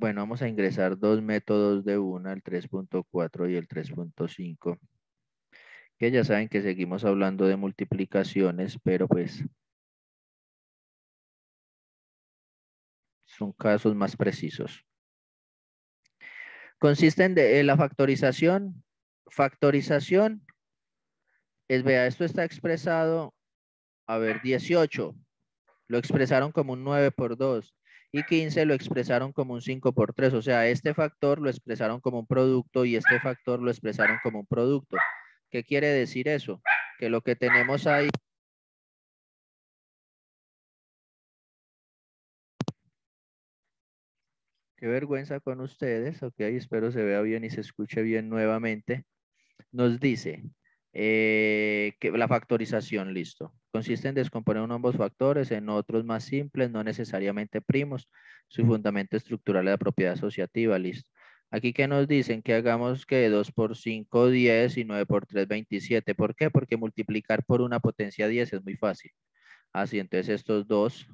Bueno, vamos a ingresar dos métodos de una, el 3.4 y el 3.5, que ya saben que seguimos hablando de multiplicaciones, pero pues son casos más precisos. Consisten de eh, la factorización. Factorización es, vea, esto está expresado, a ver, 18. Lo expresaron como un 9 por 2 y 15 lo expresaron como un 5 por 3. O sea, este factor lo expresaron como un producto y este factor lo expresaron como un producto. ¿Qué quiere decir eso? Que lo que tenemos ahí... Qué vergüenza con ustedes. Ok, espero se vea bien y se escuche bien nuevamente. Nos dice, eh, que, la factorización, listo. Consiste en descomponer uno ambos factores en otros más simples, no necesariamente primos. Su fundamento estructural es la propiedad asociativa, listo. Aquí que nos dicen que hagamos que 2 por 5, 10 y 9 por 3, 27. ¿Por qué? Porque multiplicar por una potencia 10 es muy fácil. Así, entonces estos dos,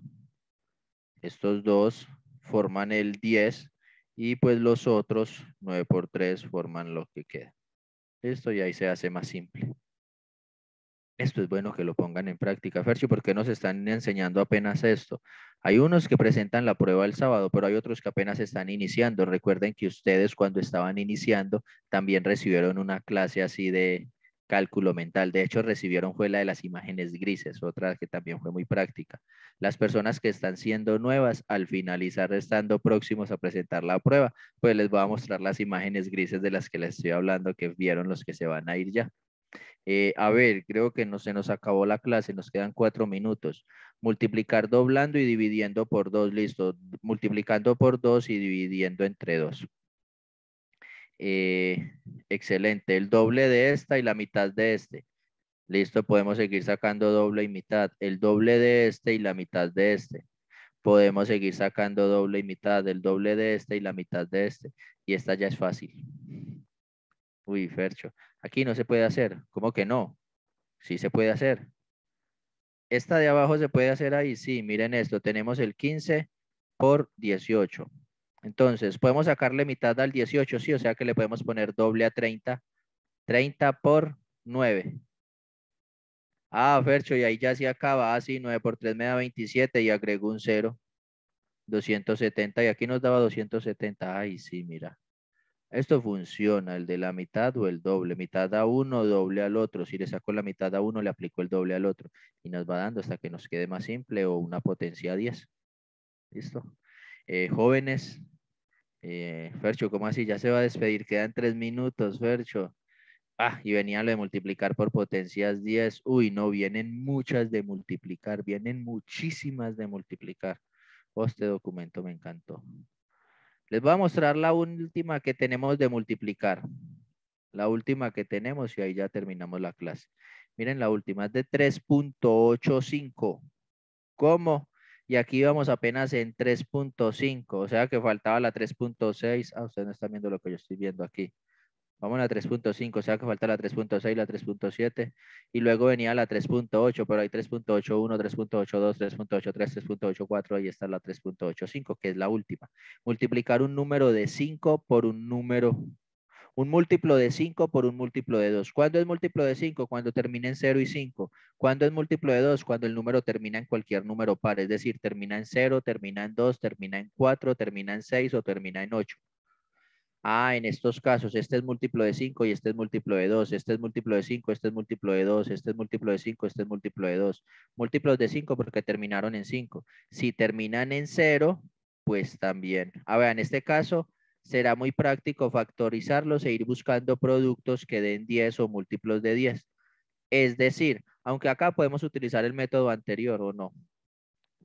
estos dos forman el 10 y pues los otros 9 por 3 forman lo que queda esto y ahí se hace más simple. Esto es bueno que lo pongan en práctica, Fercio, porque nos están enseñando apenas esto. Hay unos que presentan la prueba el sábado, pero hay otros que apenas están iniciando. Recuerden que ustedes cuando estaban iniciando también recibieron una clase así de, cálculo mental. De hecho, recibieron fue la de las imágenes grises, otra que también fue muy práctica. Las personas que están siendo nuevas, al finalizar estando próximos a presentar la prueba, pues les voy a mostrar las imágenes grises de las que les estoy hablando, que vieron los que se van a ir ya. Eh, a ver, creo que no se nos acabó la clase, nos quedan cuatro minutos. Multiplicar doblando y dividiendo por dos, listo. Multiplicando por dos y dividiendo entre dos. Eh, excelente, el doble de esta y la mitad de este. Listo, podemos seguir sacando doble y mitad. El doble de este y la mitad de este. Podemos seguir sacando doble y mitad. El doble de este y la mitad de este. Y esta ya es fácil. Uy, Fercho. Aquí no se puede hacer. ¿Cómo que no? Sí se puede hacer. Esta de abajo se puede hacer ahí. Sí, miren esto. Tenemos el 15 por 18. Entonces, podemos sacarle mitad al 18, sí, o sea que le podemos poner doble a 30. 30 por 9. Ah, Fercho, y ahí ya se acaba. Ah, sí, 9 por 3 me da 27 y agregó un 0. 270 y aquí nos daba 270. Ay, sí, mira. Esto funciona, el de la mitad o el doble. Mitad a uno, doble al otro. Si le saco la mitad a uno, le aplico el doble al otro. Y nos va dando hasta que nos quede más simple o una potencia 10. ¿Listo? Eh, jóvenes, eh, Fercho, ¿cómo así? Ya se va a despedir, quedan tres minutos, Fercho. Ah, y venía lo de multiplicar por potencias 10. Uy, no, vienen muchas de multiplicar, vienen muchísimas de multiplicar. Oh, este documento me encantó. Les voy a mostrar la última que tenemos de multiplicar. La última que tenemos y ahí ya terminamos la clase. Miren, la última es de 3.85. ¿Cómo? y aquí vamos apenas en 3.5, o sea que faltaba la 3.6. Ah, ustedes no están viendo lo que yo estoy viendo aquí. Vamos a la 3.5, o sea que falta la 3.6, la 3.7 y luego venía la 3.8, pero hay 3.81, 3.82, 3.83, 3.84, ahí está la 3.85, que es la última. Multiplicar un número de 5 por un número un múltiplo de 5 por un múltiplo de 2. ¿Cuándo es múltiplo de 5? Cuando termina en 0 y 5. ¿Cuándo es múltiplo de 2? Cuando el número termina en cualquier número par, es decir, termina en 0, termina en 2, termina en 4, termina en 6 o termina en 8. Ah, en estos casos, este es múltiplo de 5 y este es múltiplo de 2, este es múltiplo de 5, este es múltiplo de 2, este es múltiplo de 5, este es múltiplo de 2. Múltiplos de 5 porque terminaron en 5. Si terminan en 0, pues también. A ver, en este caso, será muy práctico factorizarlos e ir buscando productos que den 10 o múltiplos de 10. Es decir, aunque acá podemos utilizar el método anterior o no.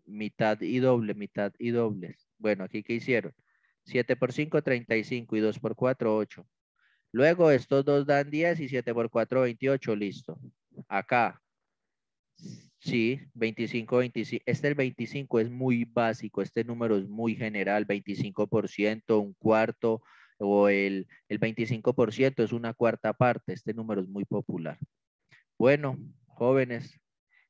Mitad y doble, mitad y dobles. Bueno, aquí que hicieron. 7 por 5, 35 y 2 por 4, 8. Luego estos dos dan 10 y 7 por 4, 28, listo. Acá, Sí, 25, 25. Este el 25 es muy básico, este número es muy general, 25%, un cuarto o el, el 25% es una cuarta parte. Este número es muy popular. Bueno, jóvenes,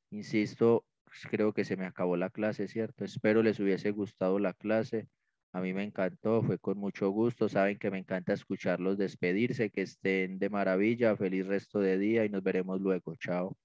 insisto, creo que se me acabó la clase, ¿cierto? Espero les hubiese gustado la clase. A mí me encantó, fue con mucho gusto. Saben que me encanta escucharlos despedirse, que estén de maravilla. Feliz resto de día y nos veremos luego. Chao.